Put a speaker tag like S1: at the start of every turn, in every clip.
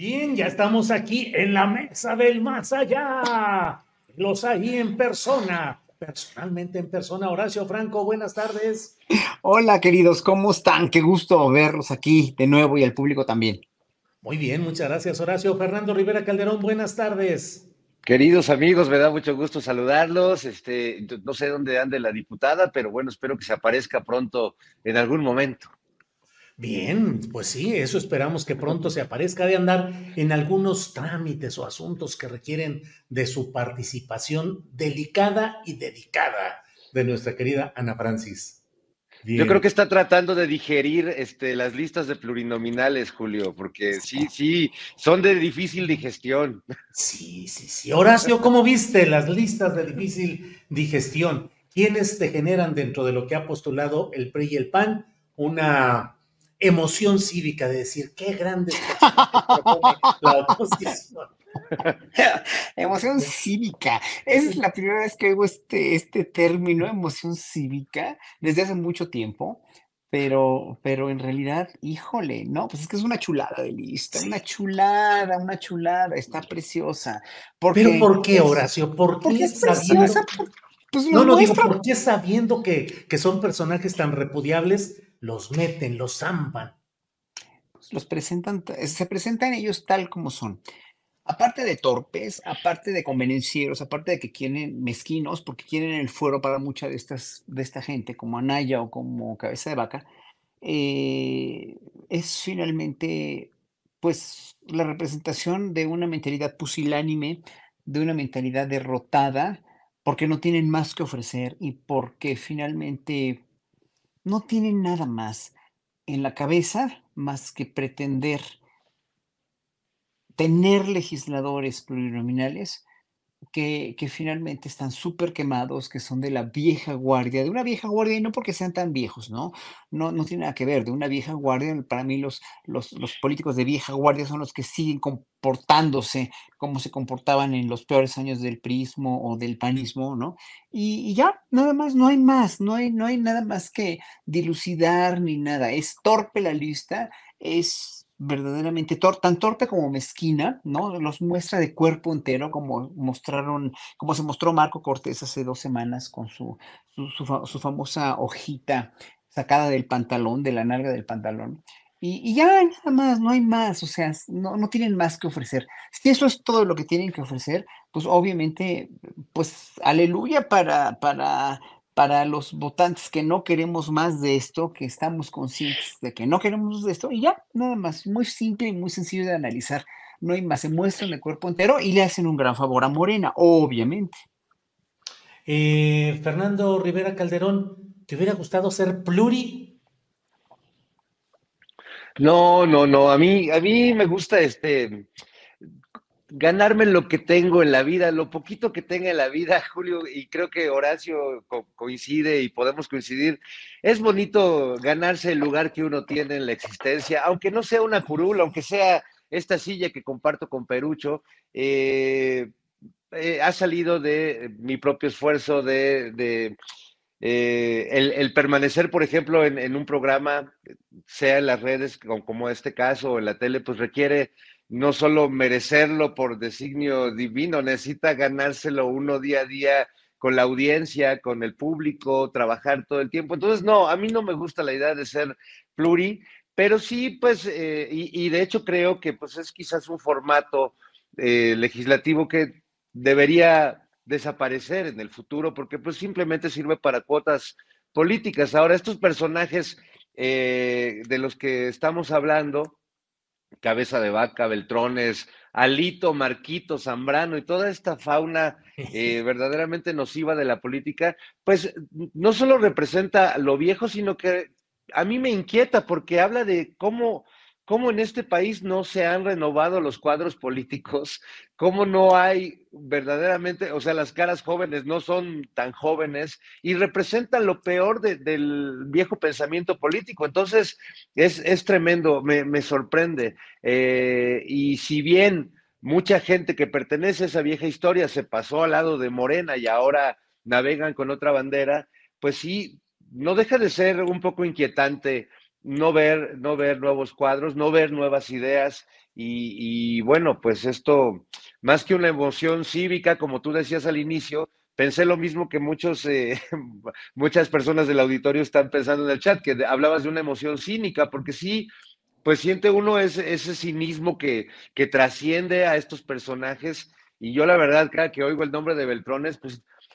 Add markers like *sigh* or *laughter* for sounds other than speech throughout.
S1: Bien, ya estamos aquí en la mesa del más allá. Los ahí en persona, personalmente en persona. Horacio Franco, buenas tardes. Hola,
S2: queridos, ¿cómo están? Qué gusto verlos aquí de nuevo y al público también.
S1: Muy bien, muchas
S3: gracias, Horacio. Fernando Rivera Calderón, buenas
S1: tardes.
S3: Queridos amigos, me da mucho gusto saludarlos. Este, no sé dónde ande la diputada, pero bueno, espero que se aparezca pronto en algún momento.
S1: Bien, pues sí, eso esperamos que pronto se aparezca de andar en algunos trámites o asuntos que requieren de su participación delicada y dedicada de nuestra querida Ana Francis. Yo creo que
S3: está tratando de digerir este, las listas de plurinominales, Julio, porque sí, sí, son de difícil digestión. Sí, sí, sí. Horacio, ¿cómo
S1: viste las listas de difícil digestión? ¿Quiénes te generan dentro de lo que ha postulado el PRI y el PAN una emoción cívica de decir, qué grande la *laughs*
S2: emoción cívica. es la primera vez que oigo este, este término, emoción cívica, desde hace mucho tiempo. Pero, pero en realidad, híjole, no, pues es que es una chulada de lista, una
S1: chulada, una chulada, está preciosa. Porque, pero ¿por qué, Horacio? ¿Por qué es preciosa? Por,
S2: pues no, no ¿por
S1: qué sabiendo que, que son personajes tan repudiables, los meten, los zampan. Pues, los presentan, se presentan ellos
S2: tal como son. Aparte de torpes, aparte de convenencieros, aparte de que quieren mezquinos, porque quieren el fuero para mucha de, estas, de esta gente, como Anaya o como Cabeza de Vaca, eh, es finalmente pues la representación de una mentalidad pusilánime, de una mentalidad derrotada, porque no tienen más que ofrecer y porque finalmente no tienen nada más en la cabeza más que pretender tener legisladores plurinominales que, finalmente están súper quemados, que son de la vieja guardia, de una vieja guardia, y no porque sean tan viejos, ¿no? No, no tiene nada que ver, de una vieja guardia, para mí los, los, políticos de vieja guardia son los que siguen comportándose como se comportaban en los peores años del prismo o del panismo, ¿no? Y, ya, nada más, no hay más, no hay, no hay nada más que dilucidar ni nada, es torpe la lista, es verdaderamente tan torpe como mezquina, ¿no? Los muestra de cuerpo entero, como mostraron, como se mostró Marco Cortés hace dos semanas con su, su, famosa hojita sacada del pantalón, de la nalga del pantalón. Y, y, ya nada más, no hay más, o sea, no, no, tienen más que ofrecer. Si eso es todo lo que tienen que ofrecer, pues obviamente, pues aleluya para, para para los votantes que no queremos más de esto, que estamos conscientes de que no queremos de esto, y ya, nada más, muy simple y muy sencillo de analizar. No hay más, se muestran el cuerpo entero y le hacen un gran favor a Morena, obviamente.
S1: Eh, Fernando Rivera Calderón, ¿te hubiera gustado ser pluri?
S3: No, no, no, a mí, a mí me gusta este, ganarme lo que tengo en la vida, lo poquito que tenga en la vida, *laughs* Julio, y creo que Horacio coincide y podemos coincidir. Es bonito ganarse el lugar que uno tiene en la existencia, aunque no sea una curula, aunque sea esta silla que comparto con Perucho, eh, eh, ha salido de mi propio esfuerzo de... Eh, el, permanecer, por ejemplo, en, un programa, sea en las redes como, como este caso o en la tele, pues requiere no solo merecerlo por designio divino, necesita ganárselo uno día a día con la audiencia, con el público, trabajar todo el tiempo. Entonces, no, a mí no me gusta la idea de ser pluri, pero sí, pues, eh, y, de hecho creo que pues es quizás un formato eh, legislativo que debería desaparecer en el futuro, porque pues simplemente sirve para cuotas políticas. Ahora, estos personajes eh, de los que estamos hablando, Cabeza de Vaca, Beltrones, Alito, Marquito, Zambrano y toda esta fauna *laughs* eh, verdaderamente nociva de la política, pues no solo representa lo viejo, sino que a mí me inquieta porque habla de cómo cómo en este país no se han renovado los cuadros políticos, cómo no hay verdaderamente, o sea, las caras jóvenes no son tan jóvenes y representan lo peor del viejo pensamiento político. Entonces, es, tremendo, me, sorprende. Eh, y si bien mucha gente que pertenece a esa vieja historia se pasó al lado de Morena y ahora navegan con otra bandera, pues sí, no deja de ser un poco inquietante no ver, no ver nuevos cuadros, no ver nuevas ideas. Y, bueno, pues esto, más que una emoción cívica, como tú decías al inicio, pensé lo mismo que muchos, eh, *laughs* muchas personas del auditorio están pensando en el chat, que hablabas de una emoción cínica, porque sí, pues siente uno ese, ese cinismo que, que trasciende a estos personajes. Y yo la verdad, cada que oigo el nombre de Beltrones, pues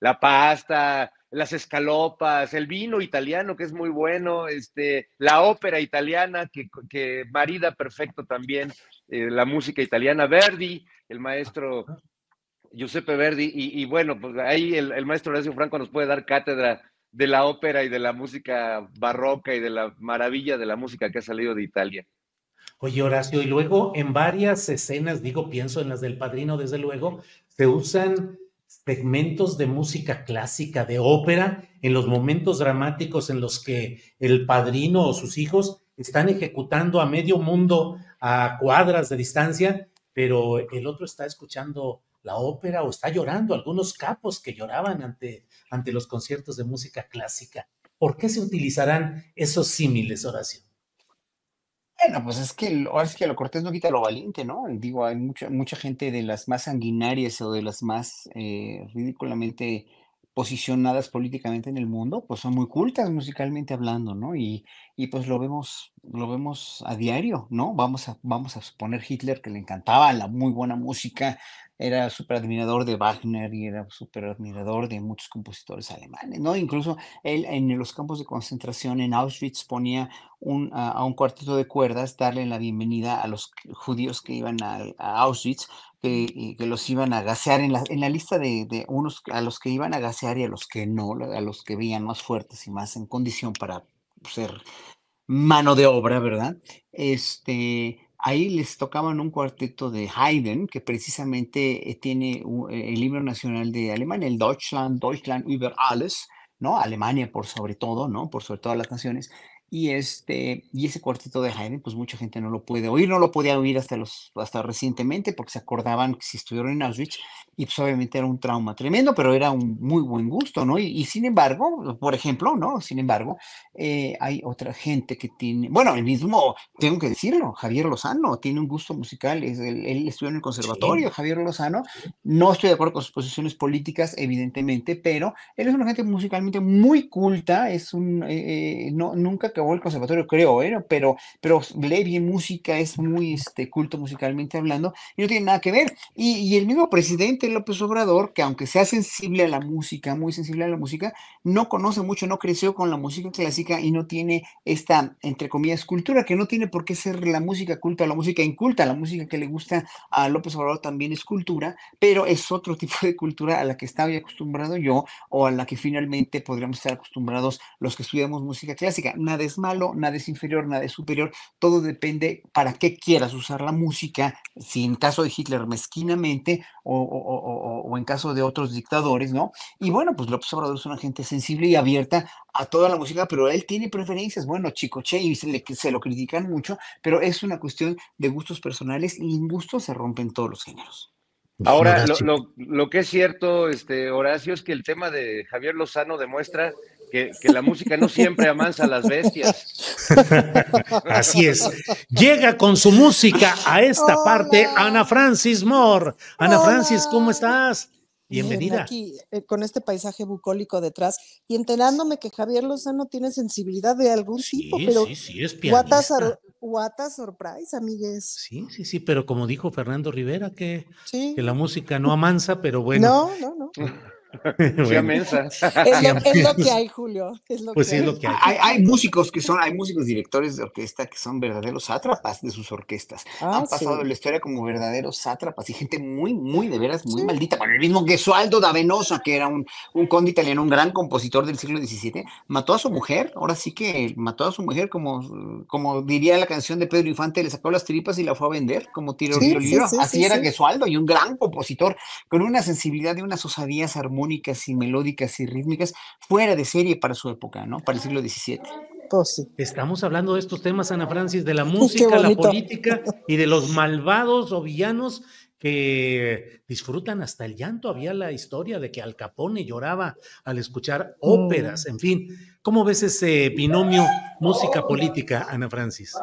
S3: la pasta, las escalopas, el vino italiano, que es muy bueno, este, la ópera italiana, que, que marida perfecto también eh, la música italiana, Verdi, el maestro Giuseppe Verdi, y, bueno, pues ahí el, el, maestro Horacio Franco nos puede dar cátedra de la ópera y de la música barroca y de la maravilla de la música que ha salido de Italia.
S1: Oye, Horacio, y luego en varias escenas, digo, pienso en las del padrino, desde luego, se usan segmentos de música clásica, de ópera, en los momentos dramáticos en los que el padrino o sus hijos están ejecutando a medio mundo a cuadras de distancia, pero el otro está escuchando la ópera o está llorando, algunos capos que lloraban ante, ante los conciertos de música clásica. ¿Por qué se utilizarán esos símiles, oración bueno, pues es que ahora que lo cortés no quita lo valiente, ¿no?
S2: Digo, hay mucha, mucha gente de las más sanguinarias o de las más eh, ridículamente posicionadas políticamente en el mundo, pues son muy cultas musicalmente hablando, ¿no? Y, y pues lo vemos, lo vemos a diario, ¿no? Vamos a, vamos a suponer Hitler que le encantaba la muy buena música, era súper admirador de Wagner y era súper admirador de muchos compositores alemanes, ¿no? Incluso él en los campos de concentración en Auschwitz ponía a, un cuarteto de cuerdas darle la bienvenida a los judíos que iban a Auschwitz que, que, los iban a gasear en la, lista de, unos a los que iban a gasear y a los que no, a los que veían más fuertes y más en condición para ser mano de obra, ¿verdad? Este, ahí les tocaban un cuarteto de Haydn, que precisamente eh, tiene eh, el libro nacional de Alemania, el Deutschland, Deutschland über alles, ¿no? Alemania por sobre todo, ¿no? Por sobre todas las naciones. Y, este, y ese cuartito de Jaime pues mucha gente no lo puede oír, no lo podía oír hasta, los, hasta recientemente porque se acordaban que si estuvieron en Auschwitz y pues obviamente era un trauma tremendo, pero era un muy buen gusto, ¿no? Y, sin embargo, por ejemplo, ¿no? Sin embargo, eh, hay otra gente que tiene, bueno, el mismo, tengo que decirlo, Javier Lozano tiene un gusto musical, es él estudió en el conservatorio, Javier Lozano, no estoy de acuerdo con sus posiciones políticas, evidentemente, pero él es una gente musicalmente muy culta, es un, eh, eh no, nunca o el conservatorio, creo, ¿eh? pero, pero Levi música es muy este, culto musicalmente hablando y no tiene nada que ver. Y, y, el mismo presidente López Obrador, que aunque sea sensible a la música, muy sensible a la música, no conoce mucho, no creció con la música clásica y no tiene esta, entre comillas, cultura, que no tiene por qué ser la música culta, la música inculta, la música que le gusta a López Obrador también es cultura, pero es otro *laughs* tipo de cultura a la que estaba acostumbrado yo o a la que finalmente podríamos estar acostumbrados los que estudiamos música clásica. Nada es malo, nada es inferior, nada es superior, todo depende para qué quieras usar la música, si en caso de Hitler mezquinamente o, en caso de otros dictadores, ¿no? Y bueno, pues López Obrador es una gente sensible y abierta a toda la música, pero él tiene preferencias, bueno, Che y se, se lo critican mucho, pero es una cuestión de gustos personales y en gustos se rompen todos los géneros.
S3: Pues, Ahora, lo, que es cierto, este, Horacio, es que el tema de Javier Lozano demuestra que, la música no siempre amansa a las bestias.
S1: *laughs* Así es. Llega con su música a esta parte Ana Francis Moore. Ana Francis, ¿cómo estás? Bienvenida. Aquí,
S4: eh, con este paisaje bucólico detrás y enterándome que Javier Lozano tiene sensibilidad de algún tipo, pero. Sí, sí, es what surprise, amigues.
S1: Sí, sí, sí, pero como dijo Fernando Rivera, que, que la música no amansa, pero bueno.
S4: No, no, no. *laughs* *laughs* *laughs* Es, lo, que hay, Julio. Es pues lo que hay. hay. hay.
S1: músicos que son, hay
S2: músicos directores de orquesta que son verdaderos sátrapas de sus orquestas. Ah, Han pasado la historia como verdaderos sátrapas y gente muy, muy, de veras, muy maldita. Bueno, el mismo Gesualdo da Venosa, que era un, un conde italiano, un gran compositor del siglo XVII, mató a su mujer. Ahora sí que mató a su mujer, como, como diría la canción de Pedro Infante, le sacó las tripas y la fue a vender como tiro sí, libro. Así era Gesualdo y un gran compositor con una sensibilidad y unas osadías armónicas y melódicas y rítmicas fuera de serie para su época, ¿no? Para el siglo XVII.
S1: Pues sí. Estamos hablando de estos temas, Ana Francis, de la *laughs* música, la política y de los malvados o villanos que disfrutan hasta el llanto. Había la historia de que Al Capone lloraba al escuchar óperas, mm. en fin. ¿Cómo ves ese binomio música política, Ana Francis?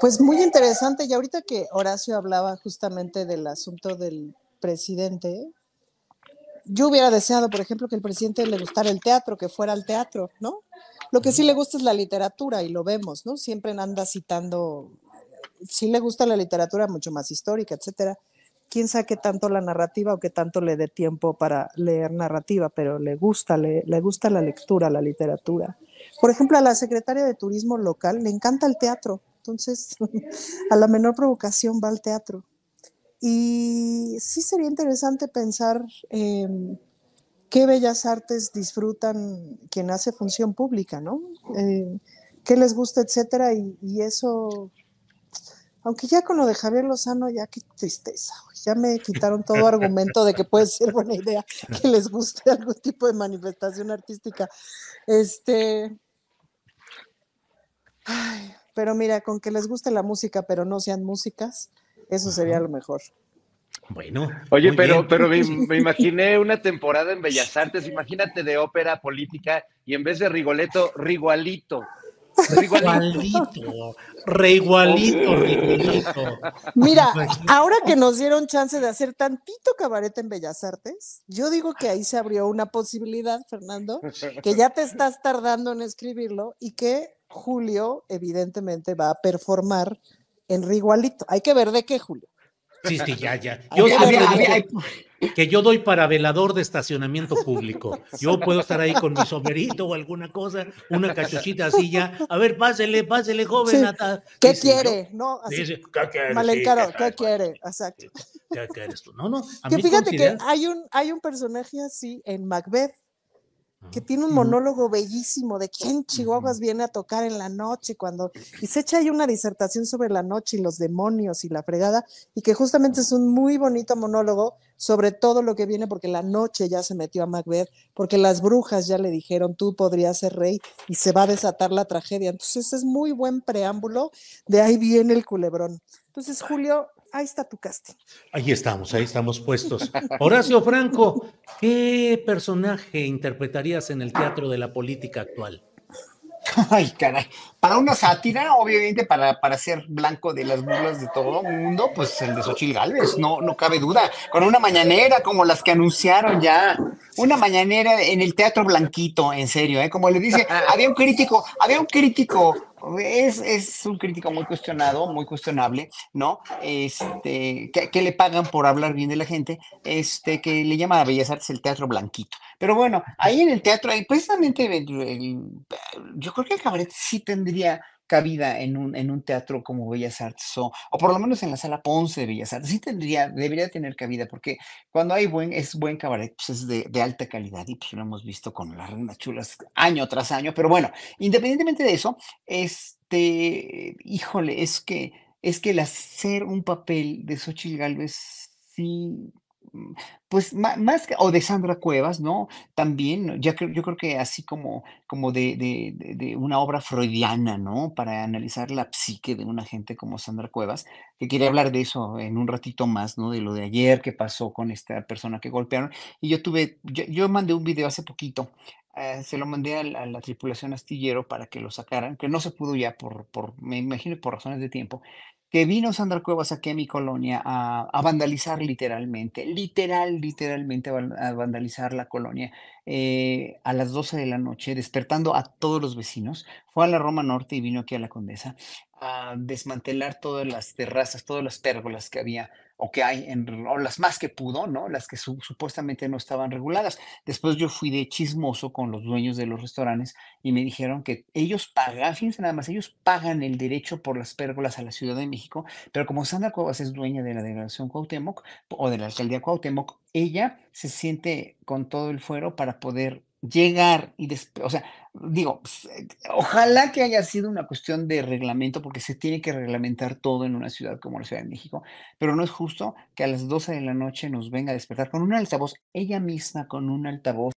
S4: Pues muy interesante, y ahorita que Horacio hablaba justamente del asunto del presidente, yo hubiera deseado, por ejemplo, que el presidente le gustara el teatro, que fuera al teatro, ¿no? Lo que sí le gusta es la literatura y lo vemos, ¿no? Siempre anda citando, sí le gusta la literatura mucho más histórica, etcétera. Quién sabe qué tanto la narrativa o qué tanto le dé tiempo para leer narrativa, pero le gusta, le gusta la lectura, la literatura. Por ejemplo, a la secretaria de turismo local le encanta el teatro, entonces *laughs* a la menor provocación va al teatro. Y sí sería interesante pensar em, qué bellas artes disfrutan quien hace función pública, ¿no? Eh, qué les gusta, etcétera, y, eso, aunque ya con lo de Javier Lozano, ya qué tristeza, ya me quitaron todo argumento de que puede ser buena idea que les guste algún tipo de manifestación artística. Este, pero mira, con que les guste la música, pero no sean músicas, eso sería lo
S3: mejor. Bueno. Oye, pero, pero *laughs* me, imaginé una temporada en Bellas Artes, imagínate de ópera política y en vez de Rigoleto, Rigualito.
S1: Rigualito, reigualito, Rigualito. Mira, pues,
S4: ahora que nos dieron chance de hacer tantito cabaret en Bellas Artes, yo digo que ahí se abrió una posibilidad, Fernando, que ya te estás tardando en escribirlo y que Julio evidentemente va a performar Rigualito. Hay que ver de qué, Julio.
S1: Sí, sí, ya, ya. Yo que yo doy para velador de estacionamiento público. Yo puedo estar ahí con mi sombrerito o alguna cosa, una cachuchita así ya. A ver, pásele, pásele, joven.
S4: ¿Qué, quiere? no, ¿Qué
S1: quiere? ¿qué quiere? ¿Qué eres tú? No, no. fíjate que
S4: hay un, hay un personaje así en Macbeth que tiene un monólogo bellísimo de quién Chihuahuas viene a tocar en la noche cuando y se echa ahí una disertación sobre la noche y los demonios y la fregada y que justamente es un muy bonito monólogo sobre todo lo que viene porque la noche ya se metió a Macbeth porque las brujas ya le dijeron tú podrías ser rey y se va a desatar la tragedia entonces es muy buen preámbulo de ahí viene el culebrón entonces Julio ahí está tu casting.
S1: Ahí estamos, ahí estamos puestos. Horacio Franco, ¿qué personaje interpretarías en el teatro de la política actual? Ay, caray. Para una sátira, obviamente, para, para ser blanco de las burlas de todo el mundo, pues el de Xochitl
S2: Galvez, no, no cabe duda. Con una mañanera como las que anunciaron ya. Una mañanera en el teatro blanquito, en serio, ¿eh? Como le dice, había un crítico, había un crítico es, un crítico muy cuestionado, muy cuestionable, ¿no? Este, que, le pagan por hablar bien de la gente, este, que le llama a Bellas Artes el teatro blanquito. Pero bueno, ahí en el teatro, ahí precisamente, yo creo que el cabaret sí tendría cabida en un, en un teatro como Bellas Artes o, por lo menos en la sala Ponce de Bellas Artes. Sí tendría, debería tener cabida, porque cuando hay buen, es buen cabaret, pues es de, alta calidad y pues lo hemos visto con las reinas chulas año tras año. Pero bueno, independientemente de eso, este, híjole, es que, es que el hacer un papel de Xochitl Galvez sí Mm, pues más, que, o de Sandra Cuevas, ¿no? También, ya yo creo que así como, como de, de, una obra freudiana, ¿no? Para analizar la psique de una gente como Sandra Cuevas, que quería hablar de eso en un ratito más, ¿no? De lo de ayer que pasó con esta persona que golpearon. Y yo tuve, yo, mandé un video hace poquito eh, se lo mandé a la, tripulación astillero para que lo sacaran, que no se pudo ya por, por me imagino, por razones de tiempo, que vino Sandra Cuevas aquí a mi colonia a, vandalizar literalmente, literal, literalmente a vandalizar la colonia eh, a las 12 de la noche, despertando a todos los vecinos. Fue a la Roma Norte y vino aquí a la Condesa a desmantelar todas las terrazas, todas las pérgolas que había o que hay en las más que pudo, ¿no? Las que supuestamente no estaban reguladas. Después yo fui de chismoso con los dueños de los restaurantes y me dijeron que ellos pagan, fíjense nada más, ellos pagan el derecho por las pérgolas a la Ciudad de México, pero como Sandra Cuevas es dueña de la delegación Cuauhtémoc o de la alcaldía Cuauhtémoc, ella se siente con todo el fuero para poder llegar y después, o sea, digo, pues, eh, ojalá que haya sido una cuestión de reglamento, porque se tiene que reglamentar todo en una ciudad como la Ciudad de México, pero no es justo que a las 12 de la noche nos venga a despertar con un altavoz, ella misma con un altavoz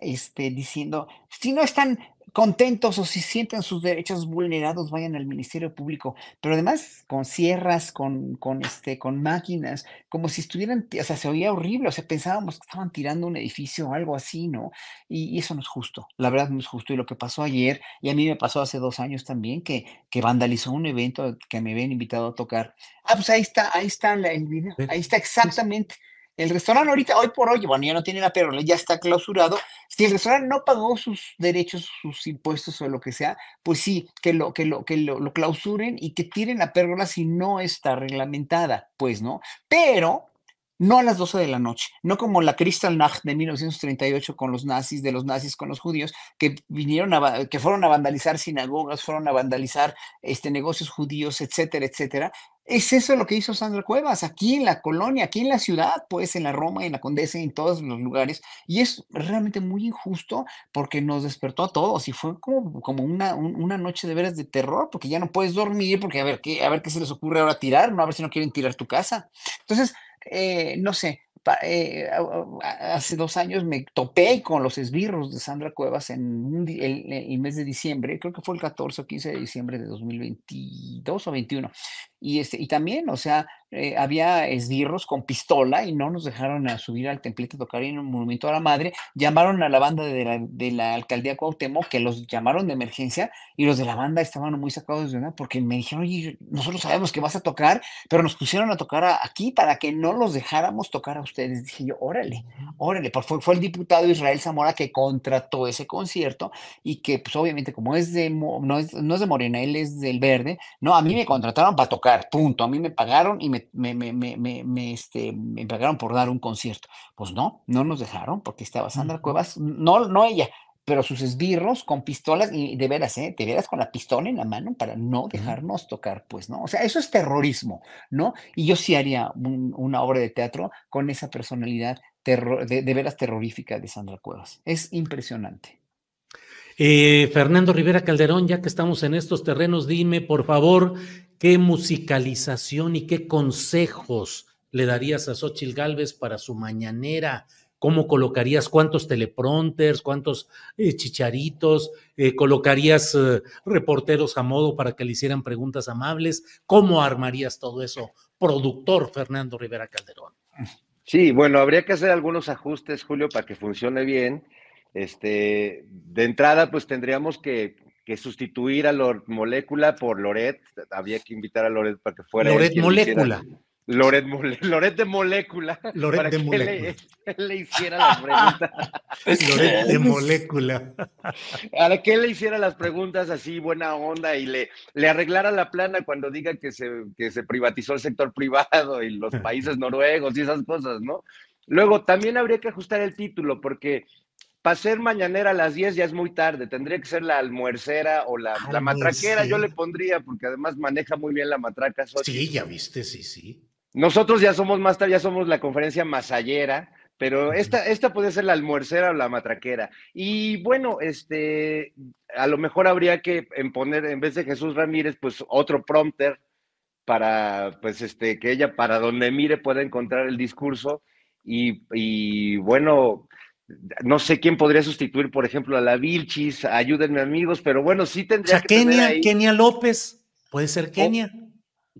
S2: este, diciendo, si no están contentos o si sienten sus derechos vulnerados, vayan al Ministerio Público, pero además con sierras, con, con, este, con máquinas, como si estuvieran, o sea, se oía horrible, o sea, pensábamos que estaban tirando un edificio o algo así, ¿no? Y, eso no es justo, la verdad no es justo. Y lo que pasó ayer, y a mí me pasó hace dos años también, que, que vandalizó un evento que me habían invitado a tocar. Ah, pues ahí está, ahí está ahí está exactamente. El restaurante ahorita, hoy por hoy, bueno, ya no tiene la pérgola, ya está clausurado. Si el restaurante no pagó sus derechos, sus impuestos o lo que sea, pues sí, que lo, que lo, que lo clausuren y que tiren la pérgola si no está reglamentada, pues, ¿no? Pero no a las 12 de la noche, no como la Kristallnacht de 1938 con los nazis, de los nazis con los judíos, que vinieron a, que fueron a vandalizar sinagogas, fueron a vandalizar este, negocios judíos, etcétera, etcétera. Es eso lo que hizo Sandra Cuevas, aquí en la colonia, aquí en la ciudad, pues en la Roma, en la Condesa, en todos los lugares. Y es realmente muy injusto porque nos despertó a todos y fue como, como una, una noche de veras de terror, porque ya no puedes dormir, porque a ver, ¿qué, a ver qué se les ocurre ahora tirar, no, a ver si no quieren tirar tu casa. Entonces, eh, no sé, eh, hace dos años me topé con los esbirros de Sandra Cuevas en el, el, mes de diciembre, creo que fue el 14 o 15 de diciembre de 2022 o 21. Y, este, y también, o sea, eh, había esbirros con pistola y no nos dejaron a subir al templete a tocar en un monumento a la madre. Llamaron a la banda de la, de la alcaldía Cuauhtémoc, que los llamaron de emergencia, y los de la banda estaban muy sacados de una, porque me dijeron, oye, nosotros sabemos que vas a tocar, pero nos pusieron a tocar aquí para que no los dejáramos tocar a ustedes. Dije yo, órale, órale, por, fue, fue el diputado Israel Zamora que contrató ese concierto y que, pues obviamente, como es de, no es, no es de Morena, él es del Verde, no, a mí me contrataron para tocar punto. A mí me pagaron y me, me, este, me pagaron por dar un concierto. Pues no, no nos dejaron porque estaba Sandra Cuevas, no, no ella, pero sus esbirros con pistolas y de veras, ¿eh? veras con la pistola en la mano para no dejarnos tocar, pues, ¿no? O sea, eso es terrorismo, ¿no? Y yo sí haría una obra de teatro con esa personalidad de, de veras terrorífica de Sandra
S1: Cuevas. Es impresionante. Eh, Fernando Rivera Calderón, ya que estamos en estos terrenos, dime por favor qué musicalización y qué consejos le darías a Xochil Galvez para su mañanera. ¿Cómo colocarías cuántos teleprompters, cuántos eh, chicharitos? Eh, ¿Colocarías reporteros a modo para que le hicieran preguntas amables? ¿Cómo armarías todo eso, productor Fernando Rivera Calderón?
S3: Sí, bueno, habría que hacer algunos ajustes, Julio, para que funcione bien este, de entrada, pues tendríamos que, sustituir a Lord Molécula por Loret. Había que invitar a Loret para que fuera. Loret Molécula. Loret, Loret, de molécula. Loret para de que molécula. *laughs* Le, hiciera las preguntas. *laughs* Loret de *laughs* molécula. Para que le hiciera las preguntas así, buena onda, y le, le arreglara la plana cuando diga que se, que se privatizó el sector privado y los países noruegos y esas cosas, ¿no? Luego, también habría que ajustar el título, porque para ser mañanera a las 10 ya es muy tarde, tendría que ser la almuercera o la, matraquera, yo le pondría, porque además maneja muy bien la matraca. Sí, ya viste, sí, sí. Nosotros ya somos más tarde, ya somos la conferencia masallera, pero esta, esta puede ser la almuercera o la matraquera. Y bueno, este, a lo mejor habría que poner, en vez de Jesús Ramírez, pues otro prompter para, pues este, que ella para donde mire pueda encontrar el discurso. y bueno, no sé quién podría sustituir, por ejemplo, a la Vilchis, ayúdenme amigos, pero bueno, sí tendría o sea, Kenia, Kenia López, puede ser Kenia.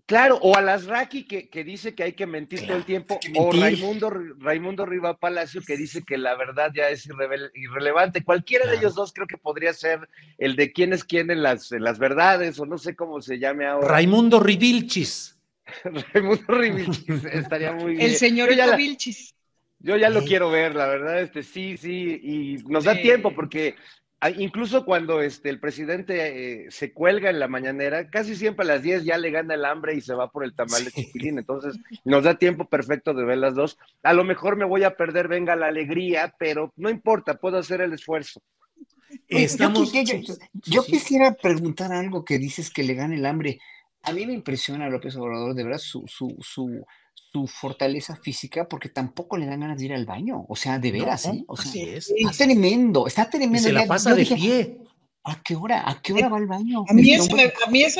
S3: claro, o a las Raki que, dice que hay que mentir todo el tiempo, o Raimundo, Raimundo Riva Palacio que dice que la verdad ya es irrelevante. Cualquiera de ellos dos creo que podría ser el de quién es quién en las, las verdades, o no sé cómo se llame ahora. Raimundo
S1: Rivilchis. *laughs* Raimundo
S3: Rivilchis, estaría muy bien. El señor Vilchis yo ya lo quiero ver, la verdad, este, sí, sí, y nos da tiempo porque ah, incluso cuando este, el presidente eh, se cuelga en la mañanera, casi siempre a las 10 ya le gana el hambre y se va por el tamal de chiquilín, Entonces, nos da tiempo perfecto de ver las dos. A lo mejor me voy a perder, venga la alegría, pero no importa, puedo hacer el esfuerzo. Yo,
S2: quisiera preguntar algo que dices que le gana el hambre. A mí me impresiona López Obrador, de verdad, su, su, su, su fortaleza física porque tampoco le dan ganas de ir al baño. O sea, de veras, no, ¿eh? O sea, es.
S4: tremendo, está tremendo. se la pasa de pie. ¿A qué hora? ¿A qué hora eh, va al baño? A mí, eso,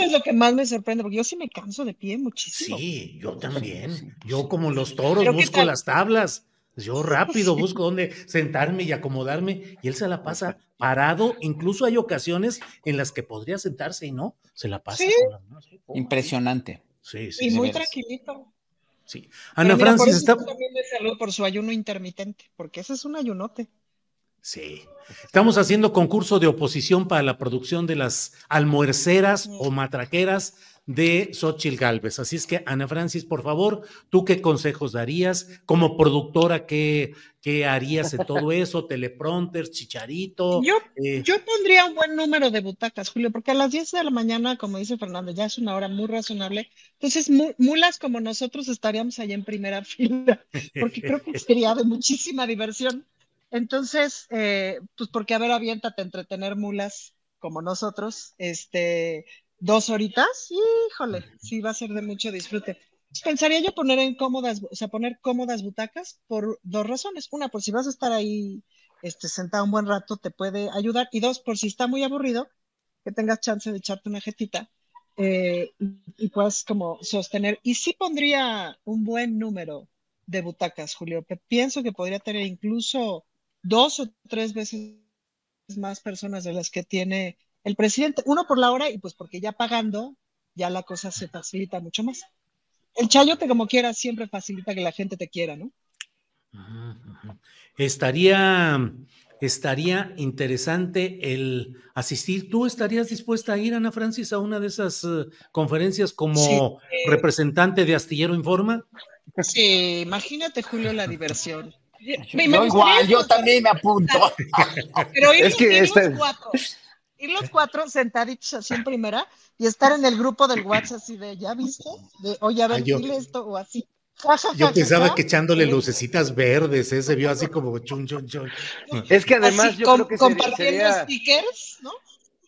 S4: es lo que más me sorprende, porque yo sí me canso de pie muchísimo. Sí, yo también.
S1: Yo como los toros busco las tablas. Yo rápido *laughs* busco dónde sentarme y acomodarme y él se la pasa parado. Incluso hay ocasiones en las que podría sentarse y no, se la pasa. Impresionante. ¿eh? Sí, sí, y muy
S4: tranquilito.
S1: Sí. Ana Francis está.
S4: También me saludo por su ayuno intermitente, porque ese es un ayunote. Sí.
S1: Estamos haciendo concurso de oposición para la producción de las almuerceras o matraqueras de Xochitl Galvez. Así es que, Ana Francis, por favor, ¿tú qué consejos darías? Como productora, ¿qué, qué harías de todo *laughs* eso?
S4: Teleprompters, chicharito. Yo, eh, yo pondría un buen número de butacas, Julio, porque a las 10 de la mañana, como dice Fernando, ya es una hora muy razonable. Entonces, mulas como nosotros estaríamos ahí en primera *laughs* fila,
S2: porque creo que *laughs* sería
S4: de muchísima diversión. Entonces, eh, pues porque a ver, aviéntate a entretener mulas como nosotros, este, dos horitas, híjole, sí va a ser de mucho disfrute. Pensaría yo poner en cómodas, o sea, poner cómodas butacas por dos razones. Una, por si vas a estar ahí este, sentado un buen rato, te puede ayudar. Y dos, por si está muy aburrido, que tengas chance de echarte una jetita eh, y puedas como sostener. Y sí pondría un buen número de butacas, Julio, que pienso que podría tener incluso dos o tres veces más personas de las que tiene el presidente, uno por la hora y pues porque ya pagando, ya la cosa se facilita mucho más. El chayote, como quiera, siempre facilita que la gente te quiera, ¿no?
S1: Estaría, estaría interesante el asistir. ¿Tú estarías dispuesta a ir, Ana Francis, a una de esas eh, conferencias como representante de Astillero Informa?
S4: Sí, imagínate, Julio, la diversión. No igual, yo también me apunto. Pero es que este... cuatro ir los cuatro sentaditos así en primera y estar en el grupo del WhatsApp así de, ¿ya viste? De, oye, a ver, ah, esto o así.
S3: yo pensaba que echándole
S1: lucecitas verdes, ¿eh? se vio así como chun, chun, chun.
S3: Es que además yo creo que sería, stickers, ¿no?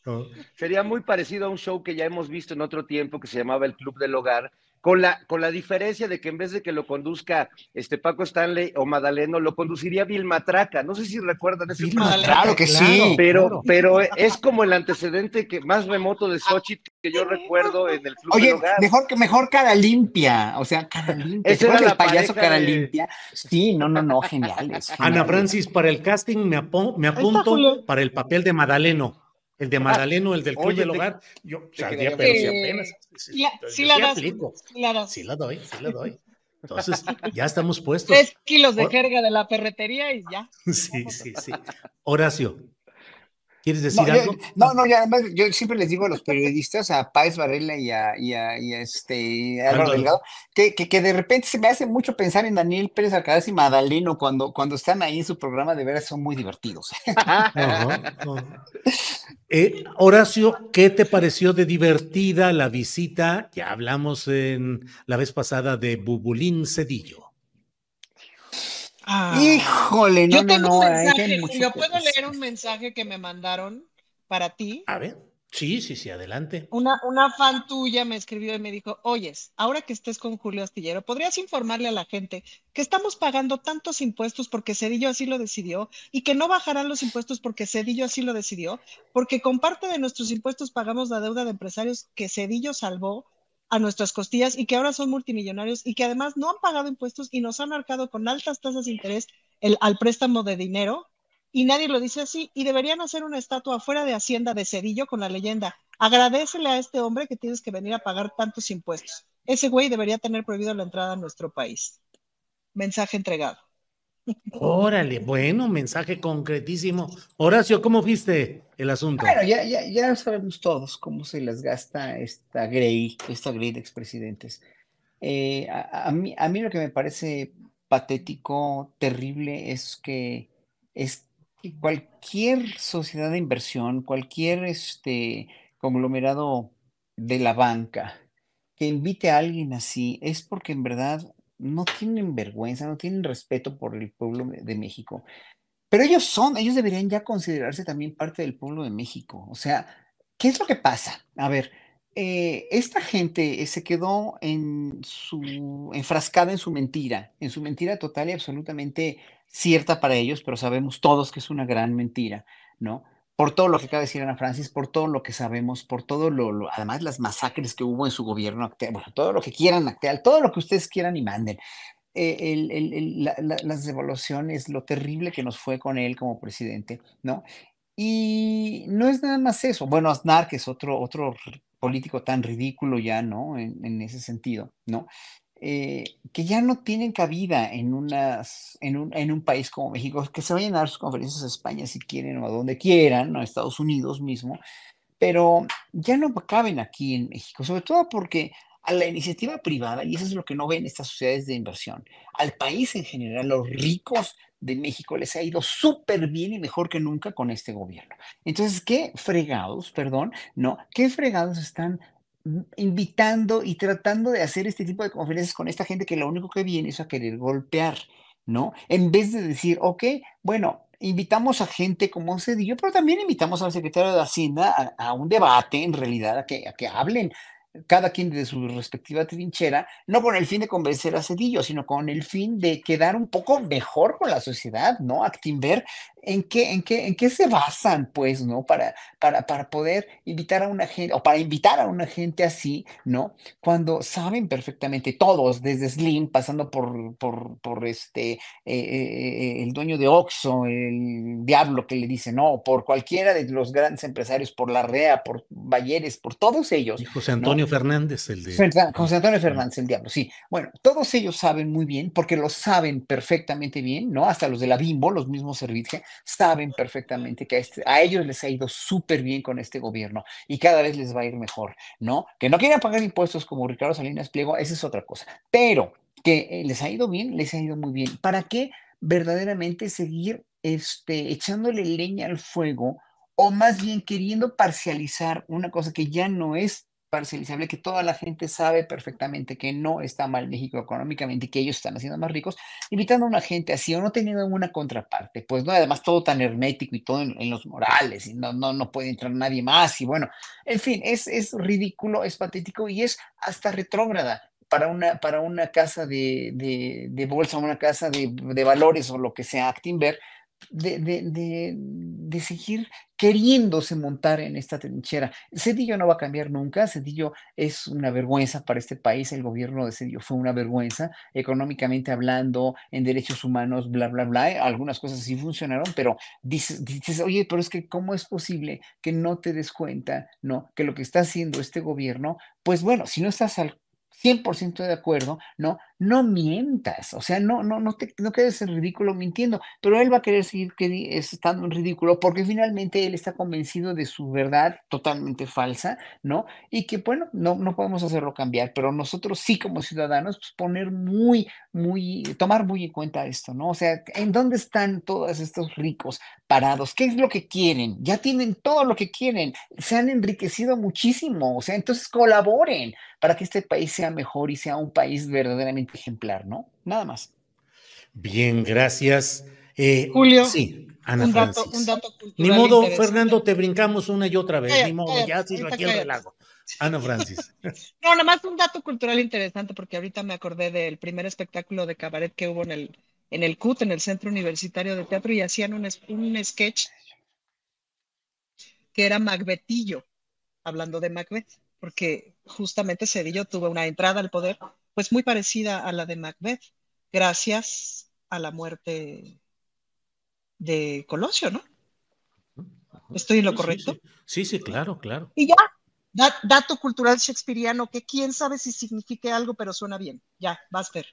S3: Oh. Sería muy parecido a un show que ya hemos visto en otro tiempo que se llamaba El Club del Hogar, con la, con la diferencia de que en vez de que lo conduzca este Paco Stanley o Madaleno, lo conduciría Vilmatraca, No sé si recuerdan ese Claro que sí. Pero, pero es como el antecedente que más remoto de Sochi que yo recuerdo en el club. Oye,
S2: mejor que mejor cara limpia. O sea, cara *laughs* limpia. el payaso cara limpia.
S1: Sí, no, no, no, genial. Ana Francis, para el casting me apunto para el papel de Madaleno. El de Magdaleno, el del Club del Hogar. Yo saldría, pero si apenas.
S4: Sí la, das, sí
S1: la doy, sí la doy. Entonces, ya estamos *laughs* puestos. Tres
S4: kilos de jerga de la ferretería y ya.
S1: *laughs* Sí, sí, sí. Horacio, ¿Quieres decir algo?
S2: no, no, yo, además, yo siempre les digo a los periodistas, a Páez Varela y a, este, Delgado, que, de repente se me hace mucho pensar en Daniel Pérez Alcaraz y Madaleno cuando, cuando están ahí en su programa, de veras son muy divertidos. *laughs*
S1: Eh, Horacio, ¿qué te pareció de divertida la visita? Ya hablamos en la vez pasada de Bubulín Cedillo. Ah.
S2: Híjole, no, yo tengo no, un
S4: ¿puedo leer un mensaje que me mandaron para ti? A ver,
S1: sí, sí, sí, adelante.
S4: Una, una fan tuya me escribió y me dijo, oyes, ahora que estés con Julio Astillero, ¿podrías informarle a la gente que estamos pagando tantos impuestos porque Cedillo así lo decidió y que no bajarán los impuestos porque Cedillo así lo decidió? Porque con parte de nuestros impuestos pagamos la deuda de empresarios que Cedillo salvó a nuestras costillas y que ahora son multimillonarios y que además no han pagado impuestos y nos han arcado con altas tasas de interés al préstamo de dinero y nadie lo dice así y deberían hacer una estatua fuera de Hacienda de Cedillo con la leyenda, agradecele a este hombre que tienes que venir a pagar tantos impuestos. Ese güey debería tener prohibido la entrada a nuestro país. Mensaje entregado.
S1: Órale, bueno, mensaje concretísimo. Horacio, ¿cómo viste el asunto? Bueno,
S4: ya, ya,
S1: sabemos todos cómo
S4: se les
S2: gasta esta grey, esta grey de expresidentes. Eh, a, mí, a mí lo que me parece patético, terrible, es que es cualquier sociedad de inversión, cualquier este, conglomerado de la banca que invite a alguien así, es porque en verdad no tienen vergüenza, no tienen respeto por el pueblo de México. Pero ellos son, ellos deberían ya considerarse también parte del pueblo de México. O sea, ¿qué es lo que pasa? A ver, eh, esta gente eh, se quedó en su, enfrascada en su mentira, en su mentira total y absolutamente cierta para ellos, pero sabemos todos que es una gran mentira, ¿no? por todo lo que acaba de decir Ana Francis, por todo lo que sabemos, por todo lo, además las masacres que hubo en su gobierno, bueno, todo lo que quieran, actual, todo lo que ustedes quieran y manden. Eh, las devoluciones, lo terrible que nos fue con él como presidente, ¿no? Y no es nada más eso. Bueno, Aznar, que es otro, otro político tan ridículo ya, ¿no? En, en ese sentido, ¿no? Eh, que ya no tienen cabida en, un, país como México, que se vayan a dar sus conferencias a España si quieren o a donde quieran, a Estados Unidos mismo, pero ya no caben aquí en México, sobre todo porque a la iniciativa privada, y eso es lo que no ven estas sociedades de inversión, al país en general, los ricos de México les ha ido súper bien y mejor que nunca con este gobierno. Entonces, qué fregados, perdón, no, qué fregados están invitando y tratando de hacer este tipo de conferencias con esta gente que lo único que viene es a querer golpear, ¿no? En vez de decir, ok, bueno, invitamos a gente como Cedillo, pero también invitamos al secretario de Hacienda a, un debate, en realidad, a que, hablen cada quien de su respectiva trinchera, no con el fin de convencer a Cedillo, sino con el fin de quedar un poco mejor con la sociedad, ¿no? Actinver ¿En qué, en, qué, ¿En qué se basan, pues, ¿no? Para, para, poder invitar a una gente, o para invitar a una gente así, ¿no? Cuando saben perfectamente todos, desde Slim, pasando por, por, este, eh, eh, eh, el dueño de Oxo, el diablo que le dice, no, por cualquiera de los grandes empresarios, por Larrea, por Bayeres, por todos
S1: ellos. Y José Antonio Fernández, el de...
S2: José Antonio Fernández, el diablo, sí. Bueno, todos ellos saben muy bien, porque lo saben perfectamente bien, ¿no? Hasta los de la Bimbo, los mismos servicios saben perfectamente que este, a, ellos les ha ido súper bien con este gobierno y cada vez les va a ir mejor, ¿no? Que no quieran pagar impuestos como Ricardo Salinas Pliego, esa es otra cosa, pero que eh, les ha ido bien, les ha ido muy bien. ¿Para qué verdaderamente seguir este, echándole leña al fuego? o más bien queriendo parcializar una cosa que ya no es parcializable que toda la gente sabe perfectamente que no está mal México económicamente y que ellos están haciendo más ricos, invitando a una gente así o no teniendo una contraparte, pues no, además todo tan hermético y todo en, los morales y no, no, no puede entrar nadie más y bueno, en fin, es, ridículo, es patético y es hasta retrógrada para una, para una casa de, bolsa, una casa de, de valores o lo que sea, Actinver, de, de, de, seguir queriéndose montar en esta trinchera. Cedillo no va a cambiar nunca, Cedillo es una vergüenza para este país, el gobierno de Cedillo fue una vergüenza, económicamente hablando, en derechos humanos, bla, bla, bla, eh, algunas cosas sí funcionaron, pero dices, oye, pero es que ¿cómo es posible que no te des cuenta, no, que lo que está haciendo este gobierno, pues bueno, si no estás al 100% de acuerdo, ¿no? no mientas, o sea, no, no, no, te, no quedes en ridículo mintiendo, pero él va a querer seguir que, estando en ridículo porque finalmente él está convencido de su verdad totalmente falsa, ¿no? Y que, bueno, no, no podemos hacerlo cambiar, pero nosotros sí como ciudadanos, pues poner muy, muy, tomar muy en cuenta esto, ¿no? O sea, ¿en dónde están todos estos ricos parados? ¿Qué es lo que quieren? Ya tienen todo lo que quieren, se han enriquecido muchísimo, o sea, entonces colaboren para que este país sea mejor y sea un país verdaderamente ejemplar, ¿no?
S1: Nada más. Bien, gracias. Eh, Julio. Sí, Ana un dato,
S4: Ni modo, Fernando,
S1: te brincamos una y otra vez. Ni modo, ya si el relajo. Ana Francis. *laughs* *laughs* no,
S4: nada más un dato cultural interesante, porque ahorita me acordé del primer espectáculo de cabaret que hubo en el, en el CUT, en el Centro Universitario de Teatro, y hacían un, un sketch que era Macbethillo, hablando de Macbeth, porque justamente Cedillo tuvo una entrada al poder pues muy parecida a la de Macbeth, gracias a la muerte de Colosio, ¿no? ¿Estoy en lo correcto? Sí, sí, claro, claro. Y ya, dato cultural shakespeariano que quién sabe si signifique algo, pero suena bien. Ya, vas a ver.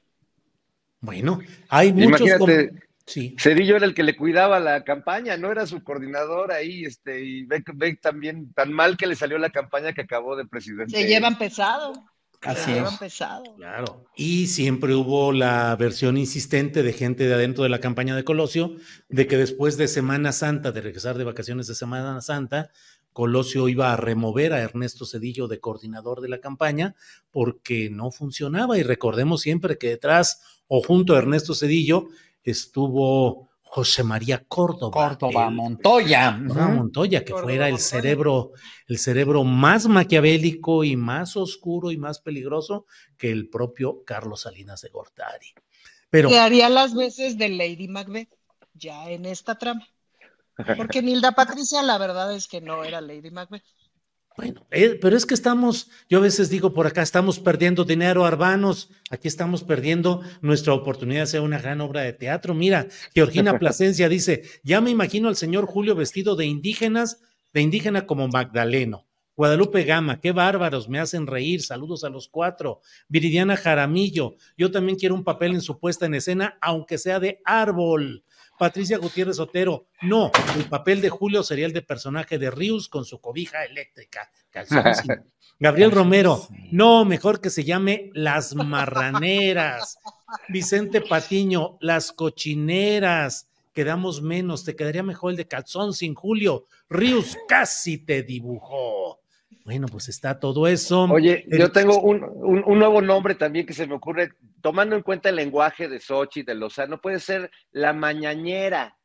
S3: Bueno, hay muchos... Imagínate, sí. Cedillo era el que le cuidaba la campaña, no era su coordinador ahí, este, y ve también tan mal que le salió la campaña que acabó de presidente. Se llevan
S4: pesado. Claro.
S1: Y siempre hubo la versión insistente de gente de adentro de la campaña de Colosio, de que después de Semana Santa, de regresar de vacaciones de Semana Santa, Colosio iba a remover a Ernesto Cedillo de coordinador de la campaña porque no funcionaba. Y recordemos siempre que detrás o junto a Ernesto Cedillo estuvo José María Córdoba. Córdoba Montoya. Montoya, que fuera el cerebro, el cerebro más maquiavélico y más oscuro y más peligroso que el propio Carlos Salinas de Gortari. Pero, que haría las
S4: veces de Lady Macbeth ya en esta trama. Porque *laughs* Nilda Patricia, la verdad es que no era Lady Macbeth.
S1: Bueno, eh, pero es que estamos, yo a veces digo por acá, estamos perdiendo dinero, arbanos, aquí estamos perdiendo nuestra oportunidad de hacer una gran obra de teatro. Mira, Georgina *laughs* Plasencia dice, ya me imagino al señor Julio vestido de indígenas, de indígena como Magdaleno. Guadalupe Gama, qué bárbaros, me hacen reír, saludos a los cuatro. Viridiana Jaramillo, yo también quiero un papel en su puesta en escena, aunque sea de árbol. Patricia Gutiérrez Otero. No, el papel de Julio sería el de personaje de Rius con su cobija eléctrica. *laughs* Gabriel Romero, no, mejor que se llame Las Marraneras. Vicente Patiño, Las Cochineras. Quedamos menos, te quedaría mejor el de calzón sin Julio. Rius casi te dibujó. Bueno, pues está todo eso. Oye, yo tengo pues un,
S3: nuevo nombre también que se me ocurre, tomando en cuenta el lenguaje de Sochi, de Lozano, puede ser la mañañera.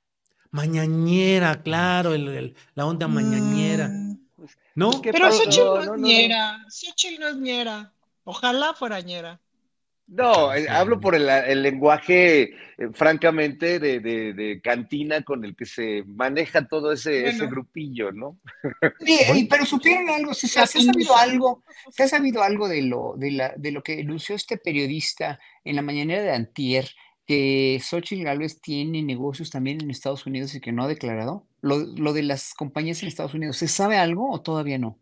S1: Mañañera, claro, la onda mañañera. Mm, pues, ¿No? Pero Xochitl no,
S3: no, es ñera,
S4: Xochitl no es ñera. Ojalá fuera ñera.
S3: No, eh, hablo por el, lenguaje, eh, francamente, de, cantina con el que se maneja todo ese, grupillo, ¿no? Sí, eh, pero supieron algo, se, ha sabido algo,
S2: se ha sabido algo de lo, de, lo que denunció este periodista en la mañanera de Antier, que Xochitl Gálvez tiene negocios también en Estados Unidos y que no ha declarado? Lo, lo de las compañías en Estados Unidos, ¿se sabe algo o todavía no?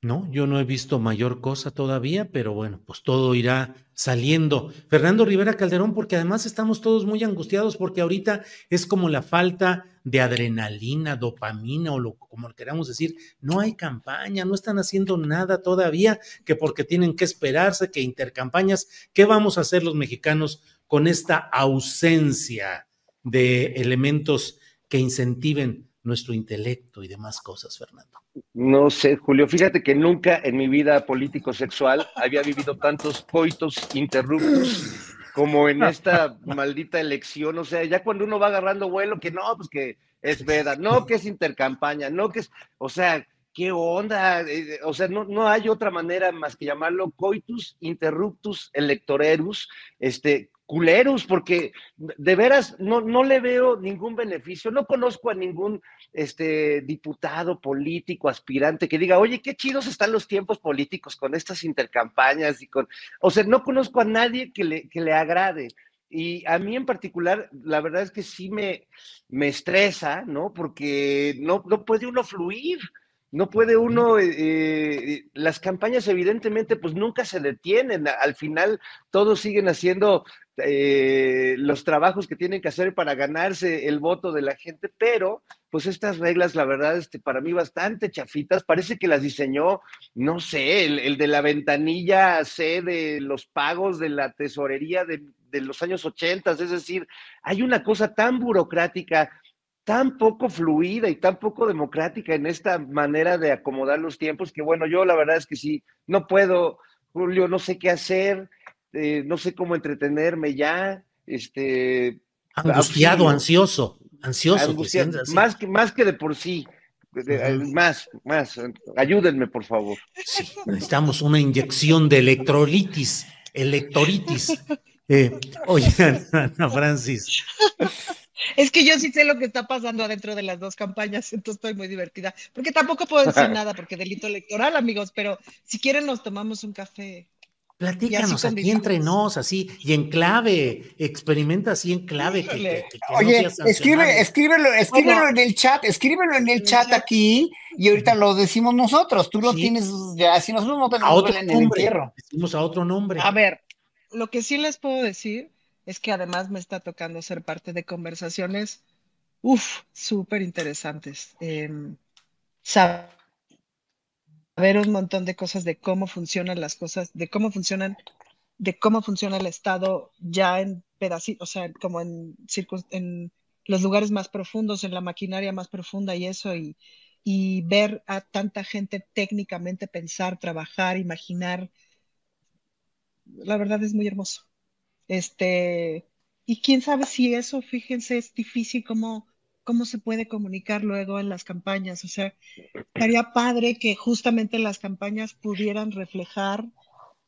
S1: No, yo no he visto mayor cosa todavía, pero bueno, pues todo irá saliendo. Fernando Rivera Calderón, porque además estamos todos muy angustiados porque ahorita es como la falta de adrenalina, dopamina o lo como queramos decir, no hay campaña, no están haciendo nada todavía, que porque tienen que esperarse que intercampañas, ¿qué vamos a hacer los mexicanos con esta ausencia de elementos que incentiven nuestro intelecto y demás cosas, Fernando?
S3: No sé, Julio, fíjate que nunca en mi vida político-sexual había vivido tantos coitos interruptos como en esta maldita elección. O sea, ya cuando uno va agarrando vuelo, que no, pues que es veda, no, que es intercampaña, no, que es, o sea, ¿qué onda? Eh, eh, o sea, no, no hay otra manera más que llamarlo coitus interruptus electorerus, este, culeros, porque de veras no, no le veo ningún beneficio. No conozco a ningún este, diputado político, aspirante, que diga, oye, qué chidos están los tiempos políticos con estas intercampañas y con. O sea, no conozco a nadie que le, que le agrade. Y a mí en particular, la verdad es que sí me, me estresa, ¿no? Porque no, no puede uno fluir. No puede uno, eh, eh, las campañas evidentemente pues nunca se detienen, al final todos siguen haciendo eh, los trabajos que tienen que hacer para ganarse el voto de la gente, pero pues estas reglas, la verdad, este, para mí bastante chafitas, parece que las diseñó, no sé, el, de la ventanilla C de los pagos de la tesorería de, los años 80, es decir, hay una cosa tan burocrática tan poco fluida y tan poco democrática en esta manera de acomodar los tiempos que bueno, yo la verdad es que sí, no puedo, Julio, no sé qué hacer, este, no sé cómo entretenerme ya, este... Angustiado,
S1: ansioso, ansioso.
S3: más, que, más que de por sí, más, más, ayúdenme por favor. Sí,
S1: necesitamos una inyección de electrolitis, electrolitis. *laughs* Eh, oye, Ana Francis.
S4: Es que yo sí sé lo que está pasando adentro de las dos campañas, entonces estoy muy divertida. Porque tampoco puedo decir *laughs* nada, porque delito electoral, amigos, pero si quieren nos tomamos un café.
S1: Platícanos, aquí entre nos, así, y en clave, experimenta así en clave. Oye, escribe,
S4: escríbelo, escríbelo
S1: en el chat,
S2: escríbelo en el chat aquí, y ahorita lo decimos nosotros, tú lo tienes,
S1: ya, si nosotros no
S4: tenemos a en el entierro. Decimos a otro nombre. A ver, lo que sí les puedo decir es que además me está tocando ser parte de conversaciones, uff, súper interesantes. Em, Sabes saber un montón de cosas de cómo funcionan las cosas, de cómo funcionan, de cómo funciona el Estado ya en pedacitos, o sea, como en, en los lugares más profundos, en la maquinaria más profunda y eso, y, y ver a tanta gente técnicamente pensar, trabajar, imaginar, la verdad es muy hermoso. Este, y quién sabe si eso, fíjense, es difícil como cómo se puede comunicar luego en las campañas. O sea, estaría padre que justamente las campañas pudieran reflejar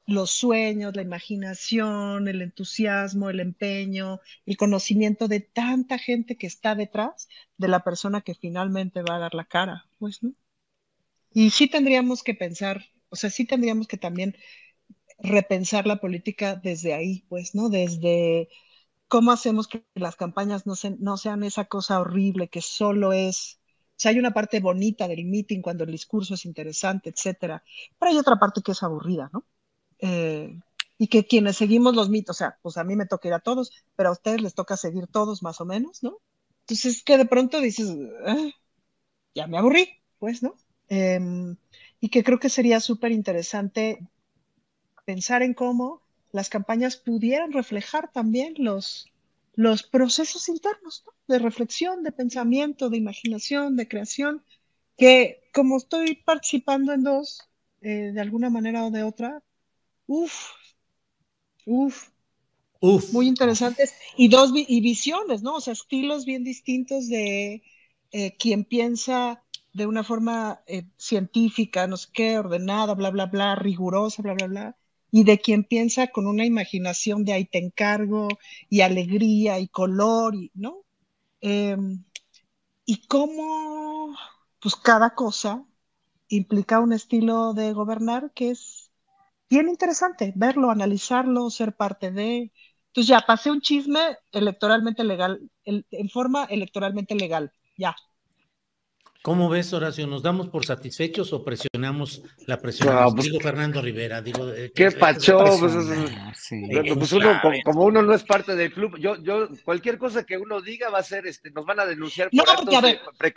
S4: los sueños, la imaginación, el entusiasmo, el empeño, el conocimiento de tanta gente que está detrás de la persona que finalmente va a dar la cara, pues, ¿no? Y sí tendríamos que pensar, o sea, sí tendríamos que también repensar la política desde ahí, pues, ¿no? Desde ¿Cómo hacemos que las campañas no, no sean esa cosa horrible que solo es o sea, hay una parte bonita del meeting cuando el discurso es interesante, etcétera, pero hay otra parte que es aburrida, ¿no? Eh, y que quienes seguimos los mitos, o sea, pues a mí me toca ir a todos, pero a ustedes les toca seguir todos más o menos, ¿no? Entonces que de pronto dices, ah, ya me aburrí, pues, ¿no? Em, y que creo que sería súper interesante pensar en cómo las campañas pudieran reflejar también los, los procesos internos de reflexión, de pensamiento, de imaginación, de creación, que como estoy participando en dos, eh, de alguna manera o de otra, uff, uff, Uf. muy interesantes y dos y visiones, ¿no? O sea, estilos bien distintos de eh, quien piensa de una forma eh, científica, no sé qué, ordenada, bla, bla, bla, rigurosa, bla, bla, bla, y de quien piensa con una imaginación de ahí te encargo y alegría y color, y, ¿no? Em, y cómo, pues cada cosa implica un estilo de gobernar que es bien interesante verlo, analizarlo, ser parte de. Entonces ya pasé un chisme electoralmente legal, en forma electoralmente legal, ya,
S1: ¿Cómo ves, Horacio? ¿Nos damos por satisfechos o presionamos la presión? Pues, digo Fernando Rivera, digo. Eh, ¿Qué eh, pacho? Eh, pues,
S3: ah, pues como, uno no es parte del club, yo, cualquier cosa que uno diga va a ser, este, nos van a denunciar por actos de pre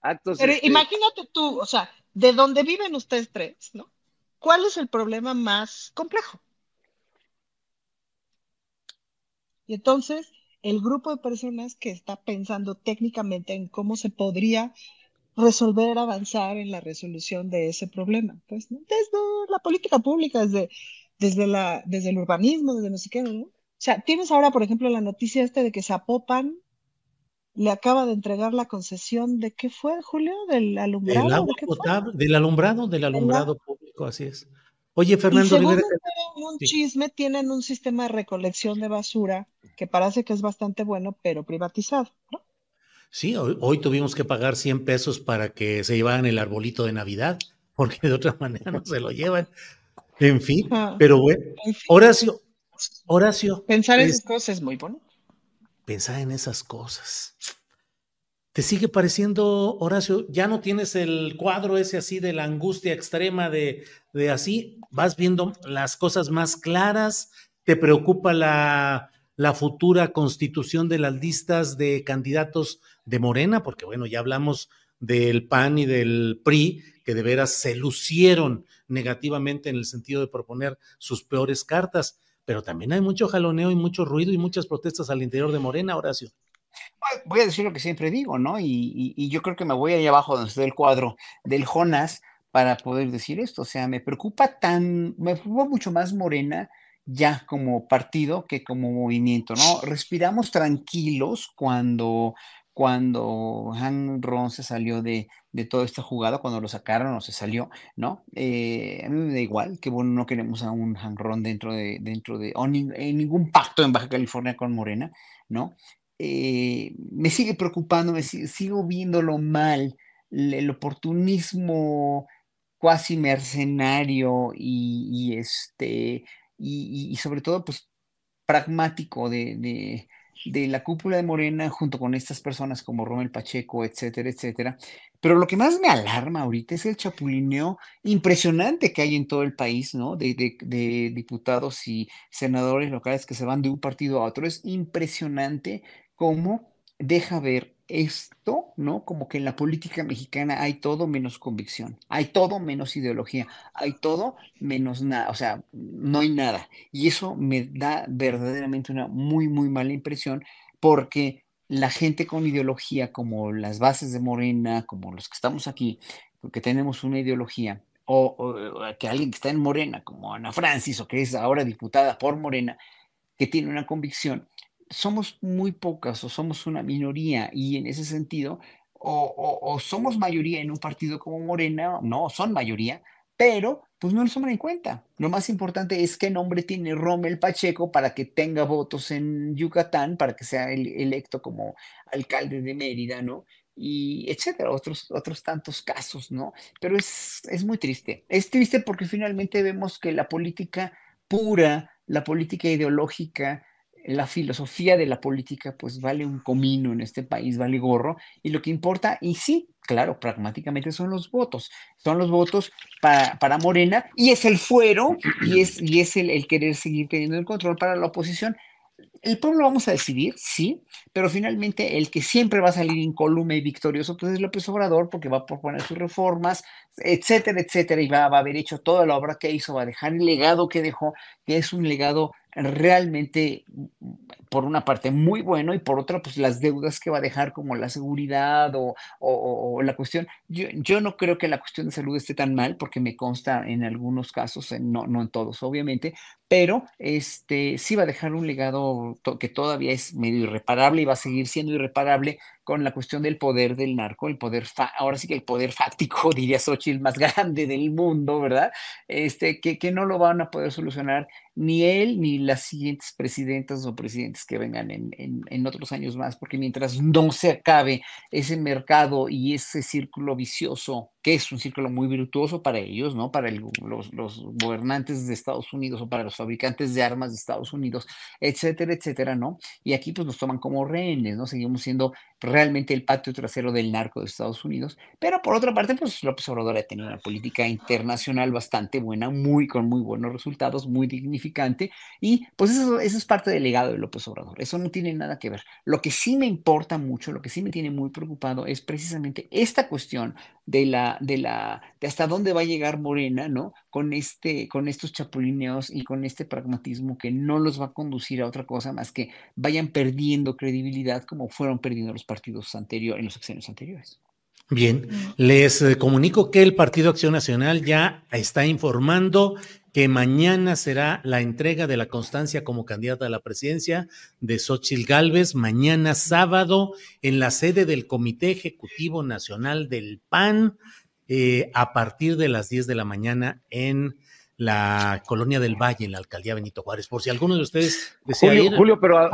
S3: actos. Pero este,
S4: imagínate tú, o sea, de dónde viven ustedes tres, ¿no? ¿Cuál es el problema más complejo? Y entonces, el grupo de personas que está pensando técnicamente en cómo se podría resolver, avanzar en la resolución de ese problema. Pues desde la política pública, desde, la, desde el urbanismo, desde no sé qué, O sea, tienes ahora, por ejemplo, la noticia este de que Zapopan le acaba de entregar la concesión de qué fue, Julio, del alumbrado. Del
S1: del alumbrado, del alumbrado público, así es. Oye, Fernando Rivera. Este
S4: un chisme tienen un sistema de recolección de basura que parece que es bastante bueno, pero privatizado, ¿no?
S1: Sí, hoy, tuvimos que pagar 100 pesos para que se llevaran el arbolito de Navidad, *laughs* porque de otra manera no se lo llevan. En fin, pero bueno, Horacio, Horacio. Pensar en esas cosas es muy bueno. Pensar en esas cosas. ¿Te sigue pareciendo, Horacio? ¿Ya no tienes el cuadro ese así de la angustia extrema de, de así? ¿Vas viendo las cosas más claras? ¿Te preocupa la, la futura constitución de las listas de candidatos de Morena? Porque bueno, ya hablamos del PAN y del PRI, que de veras se lucieron negativamente en el sentido de proponer sus peores cartas, pero también hay mucho jaloneo y mucho ruido y muchas protestas al interior de Morena, Horacio. Voy a decir lo que siempre digo,
S2: ¿no? Y, yo creo que me voy ahí abajo donde el cuadro del Jonas para poder decir esto. O sea, me preocupa tan, me preocupa mucho más Morena ya como partido que como movimiento, ¿no? Respiramos tranquilos cuando cuando Han Ron se salió de, de, toda esta jugada, cuando lo sacaron o se salió, ¿no? Eh, a mí me da igual, que bueno, no queremos a un Han Ron dentro de, dentro de, o en eh, ningún pacto en Baja California con Morena, ¿no? Eh, me sigue preocupando, me sigo viéndolo mal, el oportunismo cuasi mercenario y, este, y, sobre todo, pues, pragmático de, la cúpula de Morena junto con estas personas como Romel Pacheco, etcétera, etcétera. Pero lo que más me alarma ahorita es el chapulineo impresionante que hay en todo el país, ¿no? de diputados y senadores locales que se van de un partido a otro. Es impresionante cómo deja ver esto, ¿no? Como que en la política mexicana hay todo menos convicción, hay todo menos ideología, hay todo menos nada, o sea, no hay nada. Y eso me da verdaderamente una muy, muy mala impresión porque la gente con ideología, como las bases de Morena, como los que estamos aquí, porque tenemos una ideología, o, que alguien que está en Morena, como Ana Francis, o que es ahora diputada por Morena, que tiene una convicción, somos muy pocas o somos una minoría y en ese sentido, o, somos mayoría en un partido como Morena, no, son mayoría, pero pues no nos toman en cuenta. Lo más importante es qué nombre tiene Rommel Pacheco para que tenga votos en Yucatán, para que sea electo como alcalde de Mérida, ¿no? Y etcétera, otros, otros tantos casos, ¿no? Pero es muy triste. Es triste porque finalmente vemos que la política pura, la política ideológica, la filosofía de la política pues vale un comino en este país, vale gorro, y lo que importa, y sí, claro, pragmáticamente son los votos, son los votos para, Morena, y es el fuero, y es, y es el, querer seguir teniendo el control para la oposición. El pueblo vamos a decidir, sí, pero finalmente el que siempre va a salir incólume y victorioso, pues es López Obrador, porque va a proponer sus reformas, etcétera, etcétera, y va, va a haber hecho toda la obra que hizo, va a dejar el legado que dejó, que es un legado realmente, mm, por una parte, muy bueno y por otra, pues las deudas que va a dejar como la seguridad o, la cuestión. Yo, no creo que la cuestión de salud esté tan mal porque me consta en algunos casos, no en todos, obviamente, pero este, sí va a dejar un legado que todavía es medio irreparable y va a seguir siendo irreparable con la cuestión del poder del narco, el poder, ahora sí que el poder fáctico, *laughs* diría el más grande del mundo, ¿verdad? Este, que, que no lo van a poder solucionar ni él ni las siguientes presidentas o presidentes que vengan en, en otros años más, porque mientras no se acabe ese mercado y ese círculo vicioso que es un círculo muy virtuoso para ellos, ¿no? Para los, gobernantes de Estados Unidos o para los fabricantes de armas de Estados Unidos, etcétera, etcétera, ¿no? Y aquí pues nos toman como rehenes, ¿no? Seguimos siendo realmente el patio trasero del narco de Estados Unidos, pero por otra parte, pues López Obrador ha tenido una política internacional bastante buena, muy con muy buenos resultados, muy dignificante, y pues eso es parte del legado de López Obrador, eso no tiene nada que ver. Lo que sí me importa mucho, lo que sí me tiene muy preocupado es precisamente esta cuestión de la, de la, de hasta dónde va a llegar Morena, ¿no? Con este, con estos chapulineos y con este pragmatismo que no los va a conducir a otra cosa más que vayan perdiendo credibilidad como fueron perdiendo los partidos anteriores, en los acciones anteriores.
S1: Bien, mm. les eh, comunico que el Partido Acción Nacional ya está informando que mañana será la entrega de la constancia como candidata a la presidencia de Xochitl Gálvez, mañana sábado en la sede del Comité Ejecutivo Nacional del PAN, eh, a partir de las 10 de la mañana en la colonia del Valle, en la alcaldía Benito Juárez. Por si alguno de ustedes decía... Julio, pero a,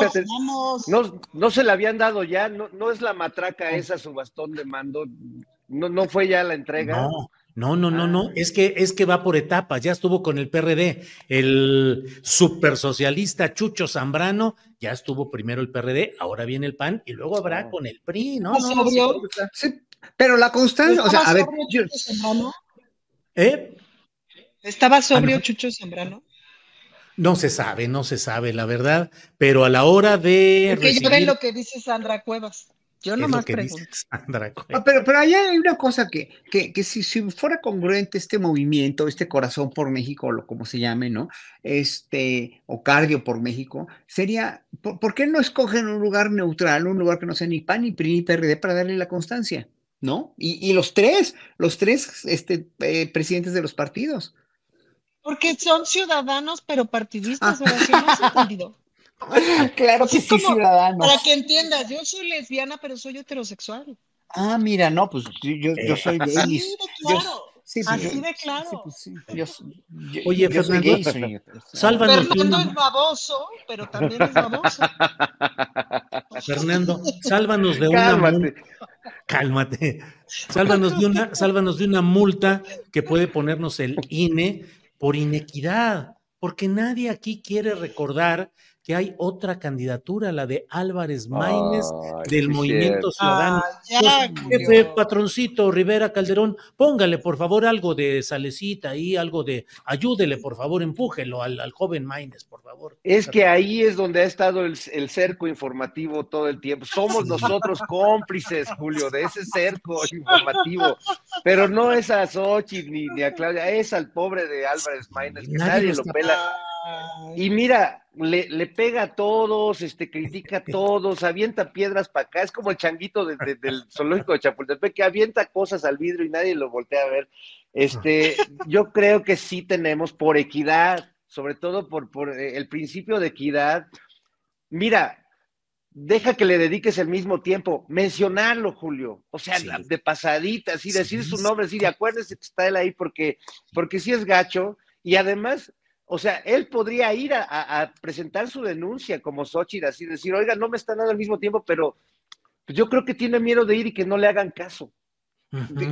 S1: ver, espérate.
S3: No, se la habían dado ya, no, no es la matraca esa su bastón de mando, no, no fue ya la entrega.
S1: No, no, no, no. Ah. Es que, es que va por etapas. Ya estuvo con el PRD. El supersocialista Chucho Zambrano, ya estuvo primero el PRD, ahora viene el PAN y luego habrá oh. con el PRI, ¿no? Pues no, sí, pero la
S4: constancia, o sea, a ver. ¿Eh? ¿Estaba ah, sobrio Chucho Zambrano?
S1: No se sabe, no se sabe, la verdad, pero a la hora de.
S4: Porque yo lo que dice Sandra Cuevas. Yo no más
S1: ah,
S2: pero, pero allá hay una cosa que, que, que si, si, fuera congruente este movimiento, este corazón por México, o como se llame, ¿no? Este, o cardio por México, sería, ¿por, qué no escogen un lugar neutral, un lugar que no sea ni PAN, ni PRI, ni PRD para darle la constancia, ¿no? Y, los tres, los tres este, eh, presidentes de los partidos.
S4: Porque son ciudadanos, pero partidistas, ah. no
S2: *laughs* Claro que sí, ciudadano. Para
S4: que entiendas, yo soy lesbiana, pero soy heterosexual.
S2: Ah, mira, no, pues eh, *laughs* yo, yo soy gay. Así de claro. sí, así
S4: de claro. Oye, Fernando, soy gay, Fernando es baboso, pero también es baboso.
S1: *laughs* Fernando, sálvanos de una. Cálmate. Sálvanos de, una, sálvanos de una multa que puede ponernos el INE por inequidad, porque nadie aquí quiere recordar que hay otra candidatura, la de Álvarez Maínez del Movimiento Ciudadano. Ah, pues, jefe, patroncito Rivera Calderón, póngale por favor algo de salecita ahí, algo de ayúdele, por favor, empújelo al, joven Maínez, por favor. Es que
S3: ahí es donde ha estado el, cerco informativo todo el tiempo. Somos nosotros cómplices, Julio, de ese cerco informativo. Pero no es a Xochitl ni, a Claudia, es al pobre de Álvarez Maínez, que nadie, lo pela. Y mira, le, pega a todos, este, critica a *laughs* todos, avienta piedras para acá, es como el changuito del zoológico de Chapultepec, que avienta cosas al vidrio y nadie lo voltea a ver. Este, yo creo que sí tenemos por equidad, sobre todo por, eh, el principio de equidad. Mira, deja que le dediques el mismo tiempo, mencionarlo, Julio, o sea, de pasadita, así decir su nombre, así de acuérdese que está él ahí, porque, porque sí es gacho, y además o sea, él podría ir a, presentar su denuncia como Xochitl, así decir, oiga, no me están dando al mismo tiempo, pero pues yo creo que tiene miedo de ir y que no le hagan caso.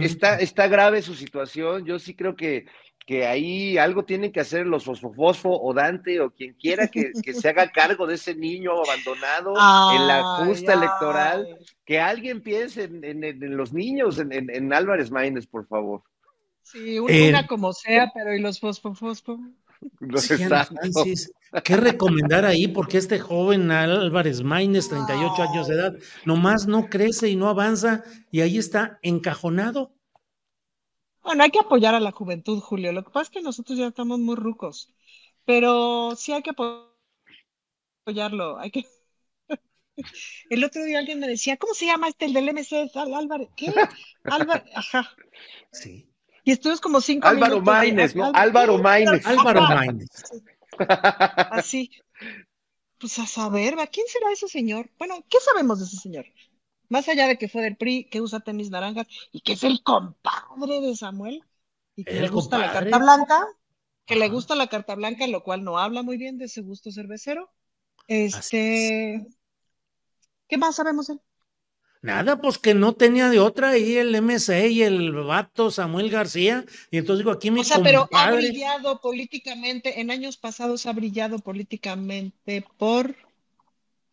S3: está, grave su situación. Yo sí creo que, que ahí algo tienen que hacer los Fosfofosfo o Dante o quien quiera que, se haga cargo de ese niño abandonado en la justa electoral. Que alguien piense en, los niños, en, Álvarez Maínez, por favor.
S4: Sí, una, eh, como sea, pero ¿y los Fosfofosfo?
S3: Sí, ¿qué recomendar ahí? Porque este
S1: joven Álvarez Maínez, 38 años de edad, nomás no crece y no avanza y ahí está encajonado.
S4: Bueno, hay que apoyar a la juventud, Julio. Lo que pasa es que nosotros ya estamos muy rucos, pero sí hay que apoyarlo. Hay que. *laughs* El otro día alguien me decía, ¿cómo se llama este el del MC? Álvarez, ¿qué? Álvarez, ajá. Sí y estuvimos como cinco Álvaro minutos. ¿no? Álvaro Maínez. Álvaro Maínez. Así. Pues a saber, ¿a ¿quién será ese señor? Bueno, ¿qué sabemos de ese señor? Más allá de que fue del PRI, que usa tenis naranjas y que es el compadre de Samuel y que le gusta la carta blanca, que le gusta la carta blanca, lo cual no habla muy bien de ese gusto cervecero. Este, ¿qué más sabemos él? Nada, pues que no tenía de
S1: otra ahí el MC y el vato Samuel García. Y entonces digo, aquí me O sea, pero ha
S4: brillado políticamente, en años pasados ha brillado políticamente por.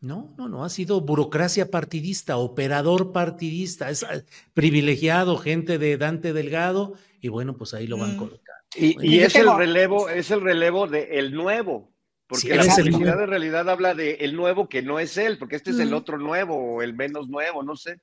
S1: No, no, no, ha sido burocracia partidista, operador partidista, es eh, privilegiado, gente de Dante Delgado, y bueno, pues ahí lo van a mm. colocar. Y, y es, el
S3: relevo, es el relevo de el nuevo, porque la felicidad en realidad habla de el nuevo que no es él, porque este es el otro nuevo o el menos nuevo, no sé.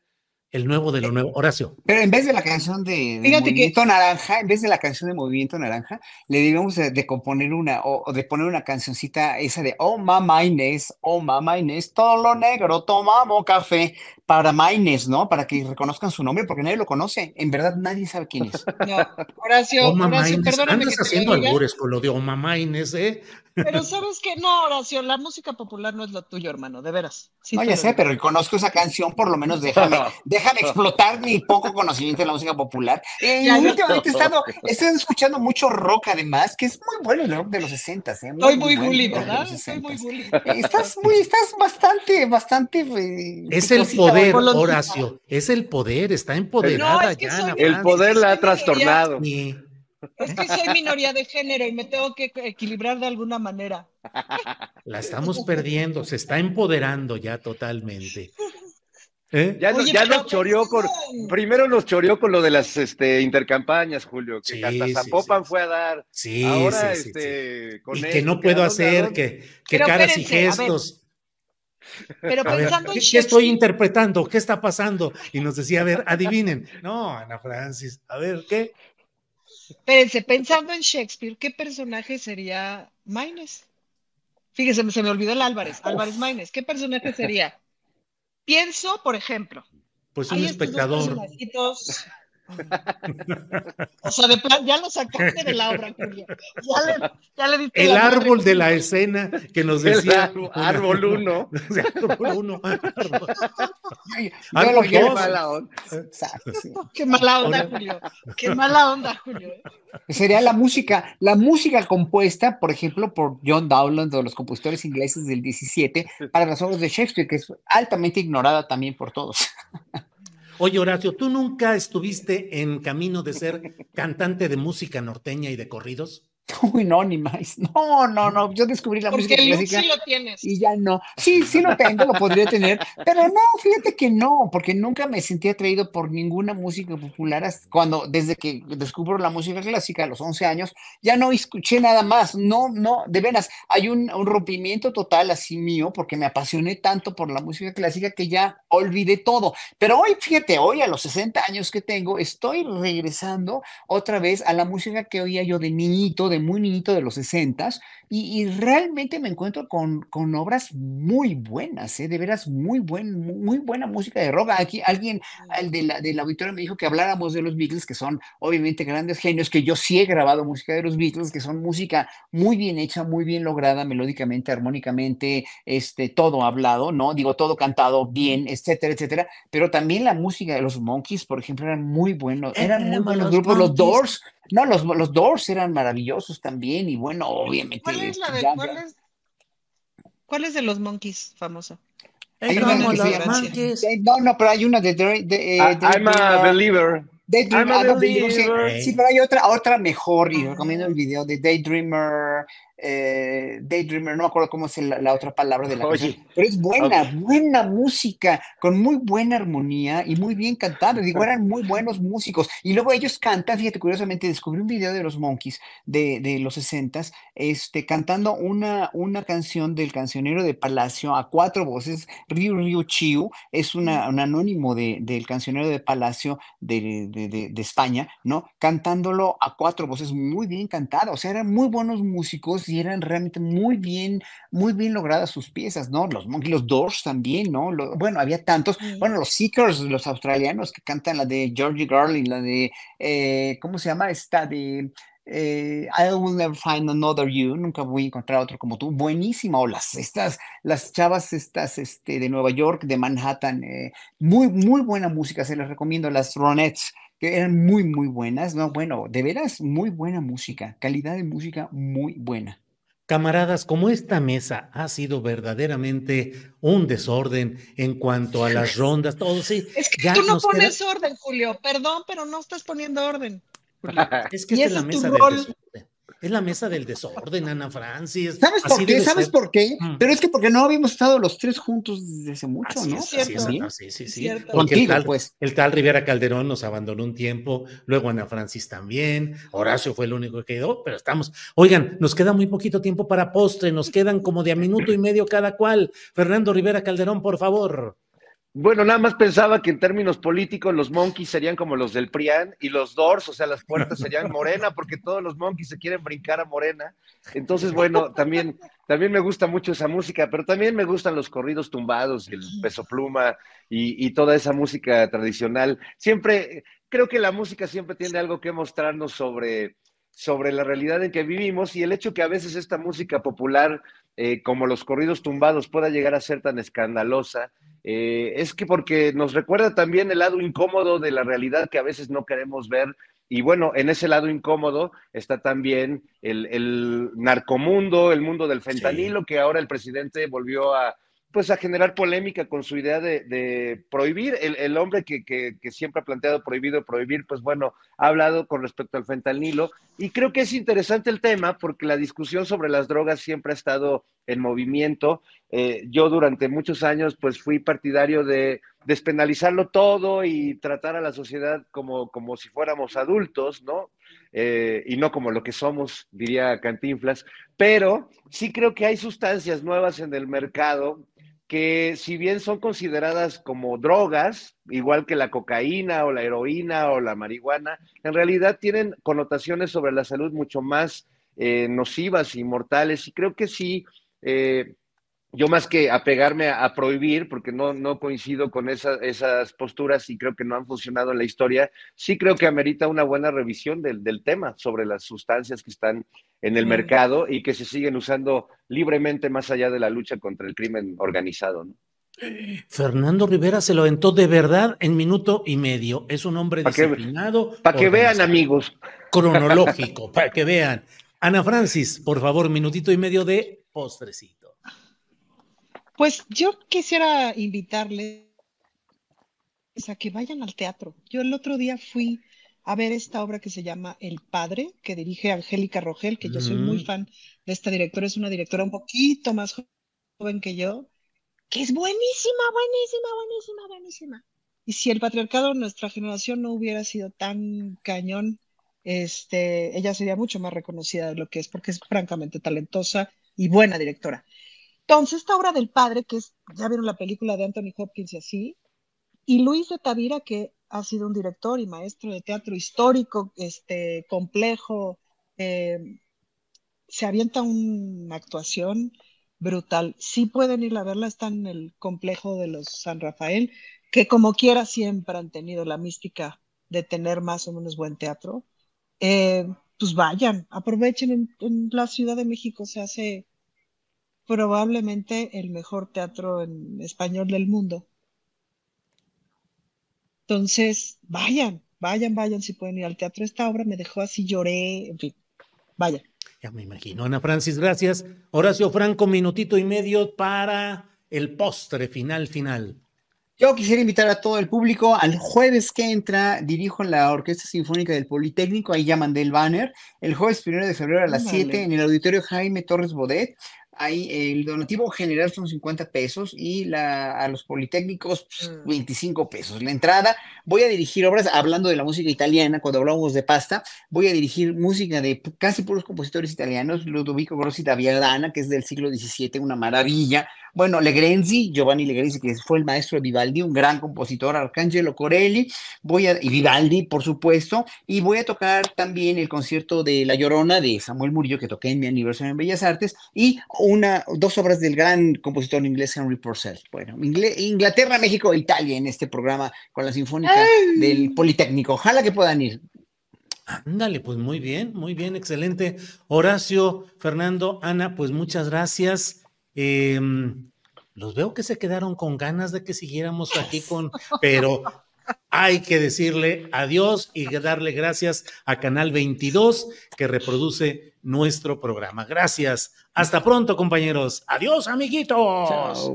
S1: El nuevo de lo nuevo, Horacio.
S2: Pero en vez de la canción de, Movimiento Naranja, en vez de la canción de Movimiento Naranja, le debemos de, componer una o, de poner una cancioncita esa de Oh mamá Inés, oh mamá Inés, todo lo negro, tomamos café, para Maines, ¿no? Para que reconozcan su nombre, porque nadie lo conoce. En verdad, nadie sabe quién es. *laughs* No,
S4: Horacio, Horacio perdóname Andas haciendo algures
S2: con lo de Oma Maines, ¿eh? Pero sabes
S4: que no, Horacio, la música popular no es lo tuyo, hermano, de veras.
S2: Sí, no, ya sé, pero conozco esa canción, por lo menos déjame, *laughs* déjame explotar mi poco conocimiento de la música popular. Eh, últimamente he estado, escuchando mucho rock, además, que es muy bueno el rock de los 60, ¿eh? Estoy muy, ¿verdad? Estoy muy bully.
S3: Eh, estás,
S2: muy, estás bastante, bastante. Eh, es el Horacio,
S1: es el poder, está empoderada ya. el poder la ha trastornado. Es
S2: que soy
S4: minoría de género y me tengo que equilibrar de alguna manera. La estamos
S1: perdiendo, se está empoderando ya totalmente. ¿Eh? Ya,
S3: nos choreó con. Primero nos choreó con lo de las este, intercampañas, Julio, que Zapopan fue a dar. ahora, este, y que no puedo hacer,
S1: que, que caras y gestos.
S3: Pero pensando en
S1: Shakespeare. ¿Qué estoy interpretando? ¿Qué está pasando? Y nos decía, a ver, adivinen. No, Ana Francis, a ver, ¿qué?
S4: Espérense, pensando en Shakespeare, ¿qué personaje sería Maines? Fíjese, se me olvidó el Álvarez, Álvarez Maines. ¿Qué personaje sería? Pienso, por ejemplo.
S1: Pues un espectador
S4: o sea, de plan, ya lo sacaste de la obra, Julio. Ya le, El árbol
S1: de la escena que nos decía. árbol 1.
S4: árbol árbol Qué mala onda, Julio. Qué mala onda, Julio.
S2: Sería la música, la música compuesta, por ejemplo, por John Dowland de los compositores ingleses del 17 para las obras
S1: de Shakespeare, que es altamente ignorada también por todos. Oye, Horacio, ¿tú nunca estuviste en camino de ser cantante de música norteña y de corridos? *laughs* Uy, no, ni más. *laughs* No, no, no. Yo descubrí la
S4: música clásica. Sí lo tienes. Y
S1: ya no.
S2: Sí, sí lo tengo, lo podría tener. Pero no, fíjate que no, porque nunca me sentí atraído por ninguna música popular. cuando, desde que descubro la música clásica a los 11 años, ya no escuché nada más. No, no, de veras. Hay un, un rompimiento total así mío, porque me apasioné tanto por la música clásica que ya olvidé todo. Pero hoy, fíjate, hoy a los 60 años que tengo, estoy regresando otra vez a la música que oía yo de niñito, de muy niñito de los sesentas, y, realmente me encuentro con, con obras muy buenas, ¿eh? de veras muy, buen, muy buena música de rock. Aquí alguien el de la, del auditorio me dijo que habláramos de los Beatles, que son obviamente grandes genios, que yo sí he grabado música de los Beatles, que son música muy bien hecha, muy bien lograda, melódicamente, armónicamente, este, todo hablado, ¿no? Digo, todo cantado bien, etcétera, etcétera. Pero también la música de los Monkeys, por ejemplo, eran muy buenos, eran muy buenos los grupos, los Doors no, los, los Doors eran maravillosos también, y bueno, obviamente. ¿Cuál es,
S3: la de,
S4: de los Monkeys famoso? Hay No, no, pero hay una de. Eh, ah, I'm
S2: a uh, believer.
S3: Daydreamer, ah, sí, sí,
S2: pero hay otra, otra mejor y ah. recomiendo el video de Daydreamer, eh, Daydreamer, no me acuerdo cómo es la, otra palabra de la pero es buena, buena música, con muy buena armonía y muy bien cantada. Digo, eran muy buenos músicos. Y luego ellos cantan, fíjate, curiosamente, descubrí un video de los Monkeys de, de los 60 este, cantando una, una canción del cancionero de Palacio a cuatro voces. Ryu Ryu Chiu es un anónimo del de, cancionero de Palacio de, España, ¿no? Cantándolo a cuatro voces, muy bien cantado, O sea, eran muy buenos músicos y eran realmente muy bien, muy bien logradas sus piezas, ¿no? Los monkey, los Doors también, ¿no? bueno, había tantos, bueno, los Seekers, los australianos que cantan la de Georgie y la de, eh, ¿cómo se llama? Esta de eh, I will never find another you, nunca voy a encontrar otro como tú, buenísima, o las, estas, las chavas estas este, de Nueva York, de Manhattan, eh, muy, muy buena música, se les recomiendo, las Ronettes, que eran muy, muy buenas, no, bueno, de veras, muy buena música, calidad de música muy
S1: buena. Camaradas, como esta mesa ha sido verdaderamente un desorden en cuanto a las *laughs* rondas, todo sí. Es que tú no pones
S4: orden, Julio, perdón, pero no estás poniendo orden.
S1: *laughs* Es que es la mesa del desorden. Es la mesa del desorden, Ana Francis. ¿Sabes por qué? ¿Sabes
S2: por qué? Mm. Pero es que porque no habíamos estado los
S1: tres juntos
S2: desde hace mucho, ¿no? sí, sí, sí. tal,
S1: pues. el tal Rivera Calderón nos abandonó un tiempo, luego Ana Francis también, Horacio fue el único que quedó, pero estamos. Oigan, nos queda muy poquito tiempo para postre, nos quedan como de a minuto y medio cada cual.
S3: Fernando Rivera Calderón, por favor. Bueno, nada más pensaba que en términos políticos los monkeys serían como los del PRIAN y los DORS, o sea, las puertas serían morena, porque todos los monkeys se quieren brincar a morena. Entonces, bueno, también, también me gusta mucho esa música, pero también me gustan los corridos tumbados, el peso pluma y, toda esa música tradicional. Siempre, creo que la música siempre tiene algo que mostrarnos sobre, sobre la realidad en que vivimos y el hecho que a veces esta música popular eh, como los corridos tumbados pueda llegar a ser tan escandalosa, eh, es que porque nos recuerda también el lado incómodo de la realidad que a veces no queremos ver. Y bueno, en ese lado incómodo está también el, narcomundo, el mundo del fentanilo, que ahora el presidente volvió a, pues a generar polémica con su idea de, prohibir. El, hombre que, siempre ha planteado prohibido prohibir, pues bueno, ha hablado con respecto al fentanilo. Y creo que es interesante el tema porque la discusión sobre las drogas siempre ha estado en movimiento. Eh, yo durante muchos años pues fui partidario de despenalizarlo todo y tratar a la sociedad como, como si fuéramos adultos, ¿no? Eh, y no como lo que somos, diría Cantinflas, pero sí creo que hay sustancias nuevas en el mercado que si bien son consideradas como drogas, igual que la cocaína o la heroína o la marihuana, en realidad tienen connotaciones sobre la salud mucho más eh, nocivas y mortales. Y creo que sí, eh, yo más que apegarme a, prohibir, porque no, no coincido con esas posturas y creo que no han funcionado en la historia, sí creo que amerita una buena revisión del, tema sobre las sustancias que están en el mercado y que se siguen usando libremente más allá de la lucha contra el crimen organizado.
S1: Fernando Rivera se lo aventó de verdad en minuto y medio. Es un hombre disciplinado. para que vean, amigos.
S3: Cronológico, *laughs*
S1: para que vean. Ana Francis, por favor, minutito y medio de postrecito.
S4: Pues yo quisiera invitarles a que vayan al teatro. Yo el otro día fui a ver esta obra que se llama El Padre, que dirige Angélica Rogel, que yo soy muy mm. fan de esta directora, es una directora un poquito más joven que yo, que es buenísima, buenísima, buenísima, buenísima. Y si el patriarcado de nuestra generación no hubiera sido tan cañón, este, ella sería mucho más reconocida de lo que es, porque es francamente talentosa y buena directora. Entonces, esta obra del padre, que es, ya vieron la película de Anthony Hopkins y así, y Luis de Tavira, que ha sido un director y maestro de teatro histórico, este, complejo, eh, se avienta una actuación brutal. Sí pueden ir a verla, está en el complejo de los San Rafael, que como quiera siempre han tenido la mística de tener más o menos buen teatro. Eh, pues vayan, aprovechen en, en la Ciudad de México, se hace probablemente el mejor teatro en español del mundo. Entonces, vayan, vayan, vayan si pueden ir al teatro. Esta obra me dejó así, lloré, en fin, vayan. Ya me imagino.
S1: Ana Francis, gracias. Horacio Franco, minutito y medio para el postre final, final.
S2: Yo quisiera invitar a todo el público al jueves que entra, dirijo la Orquesta Sinfónica del Politécnico, ahí llaman del banner, el jueves primero de febrero a las 7 en el Auditorio Jaime Torres Bodet. Ahí el donativo general son 50 pesos y a los politécnicos 25 pues, mm. pesos. La entrada, voy a dirigir obras, hablando de la música italiana, cuando hablamos de pasta, voy a dirigir música de casi puros compositores italianos, Ludovico Grossi da que es del siglo XVII, una maravilla, bueno, Legrenzi, Giovanni Legrenzi, que fue el maestro de Vivaldi, un gran compositor, Arcangelo Corelli, voy a, y Vivaldi, por supuesto, y voy a tocar también el concierto de La Llorona de Samuel Murillo, que toqué en mi aniversario en Bellas Artes, y una, dos obras del gran compositor inglés Henry Purcell. Bueno, Inglaterra, México Italia en este programa con la Sinfónica del Politécnico. Ojalá que puedan ir.
S1: Ándale, pues muy bien, muy bien, excelente. Horacio, Fernando, Ana, pues muchas gracias. Em, los veo que se quedaron con ganas de que siguiéramos aquí con, pero hay que decirle adiós y darle gracias a Canal 22 que reproduce
S3: nuestro programa. Gracias. Hasta pronto, compañeros.
S4: Adiós, amiguitos.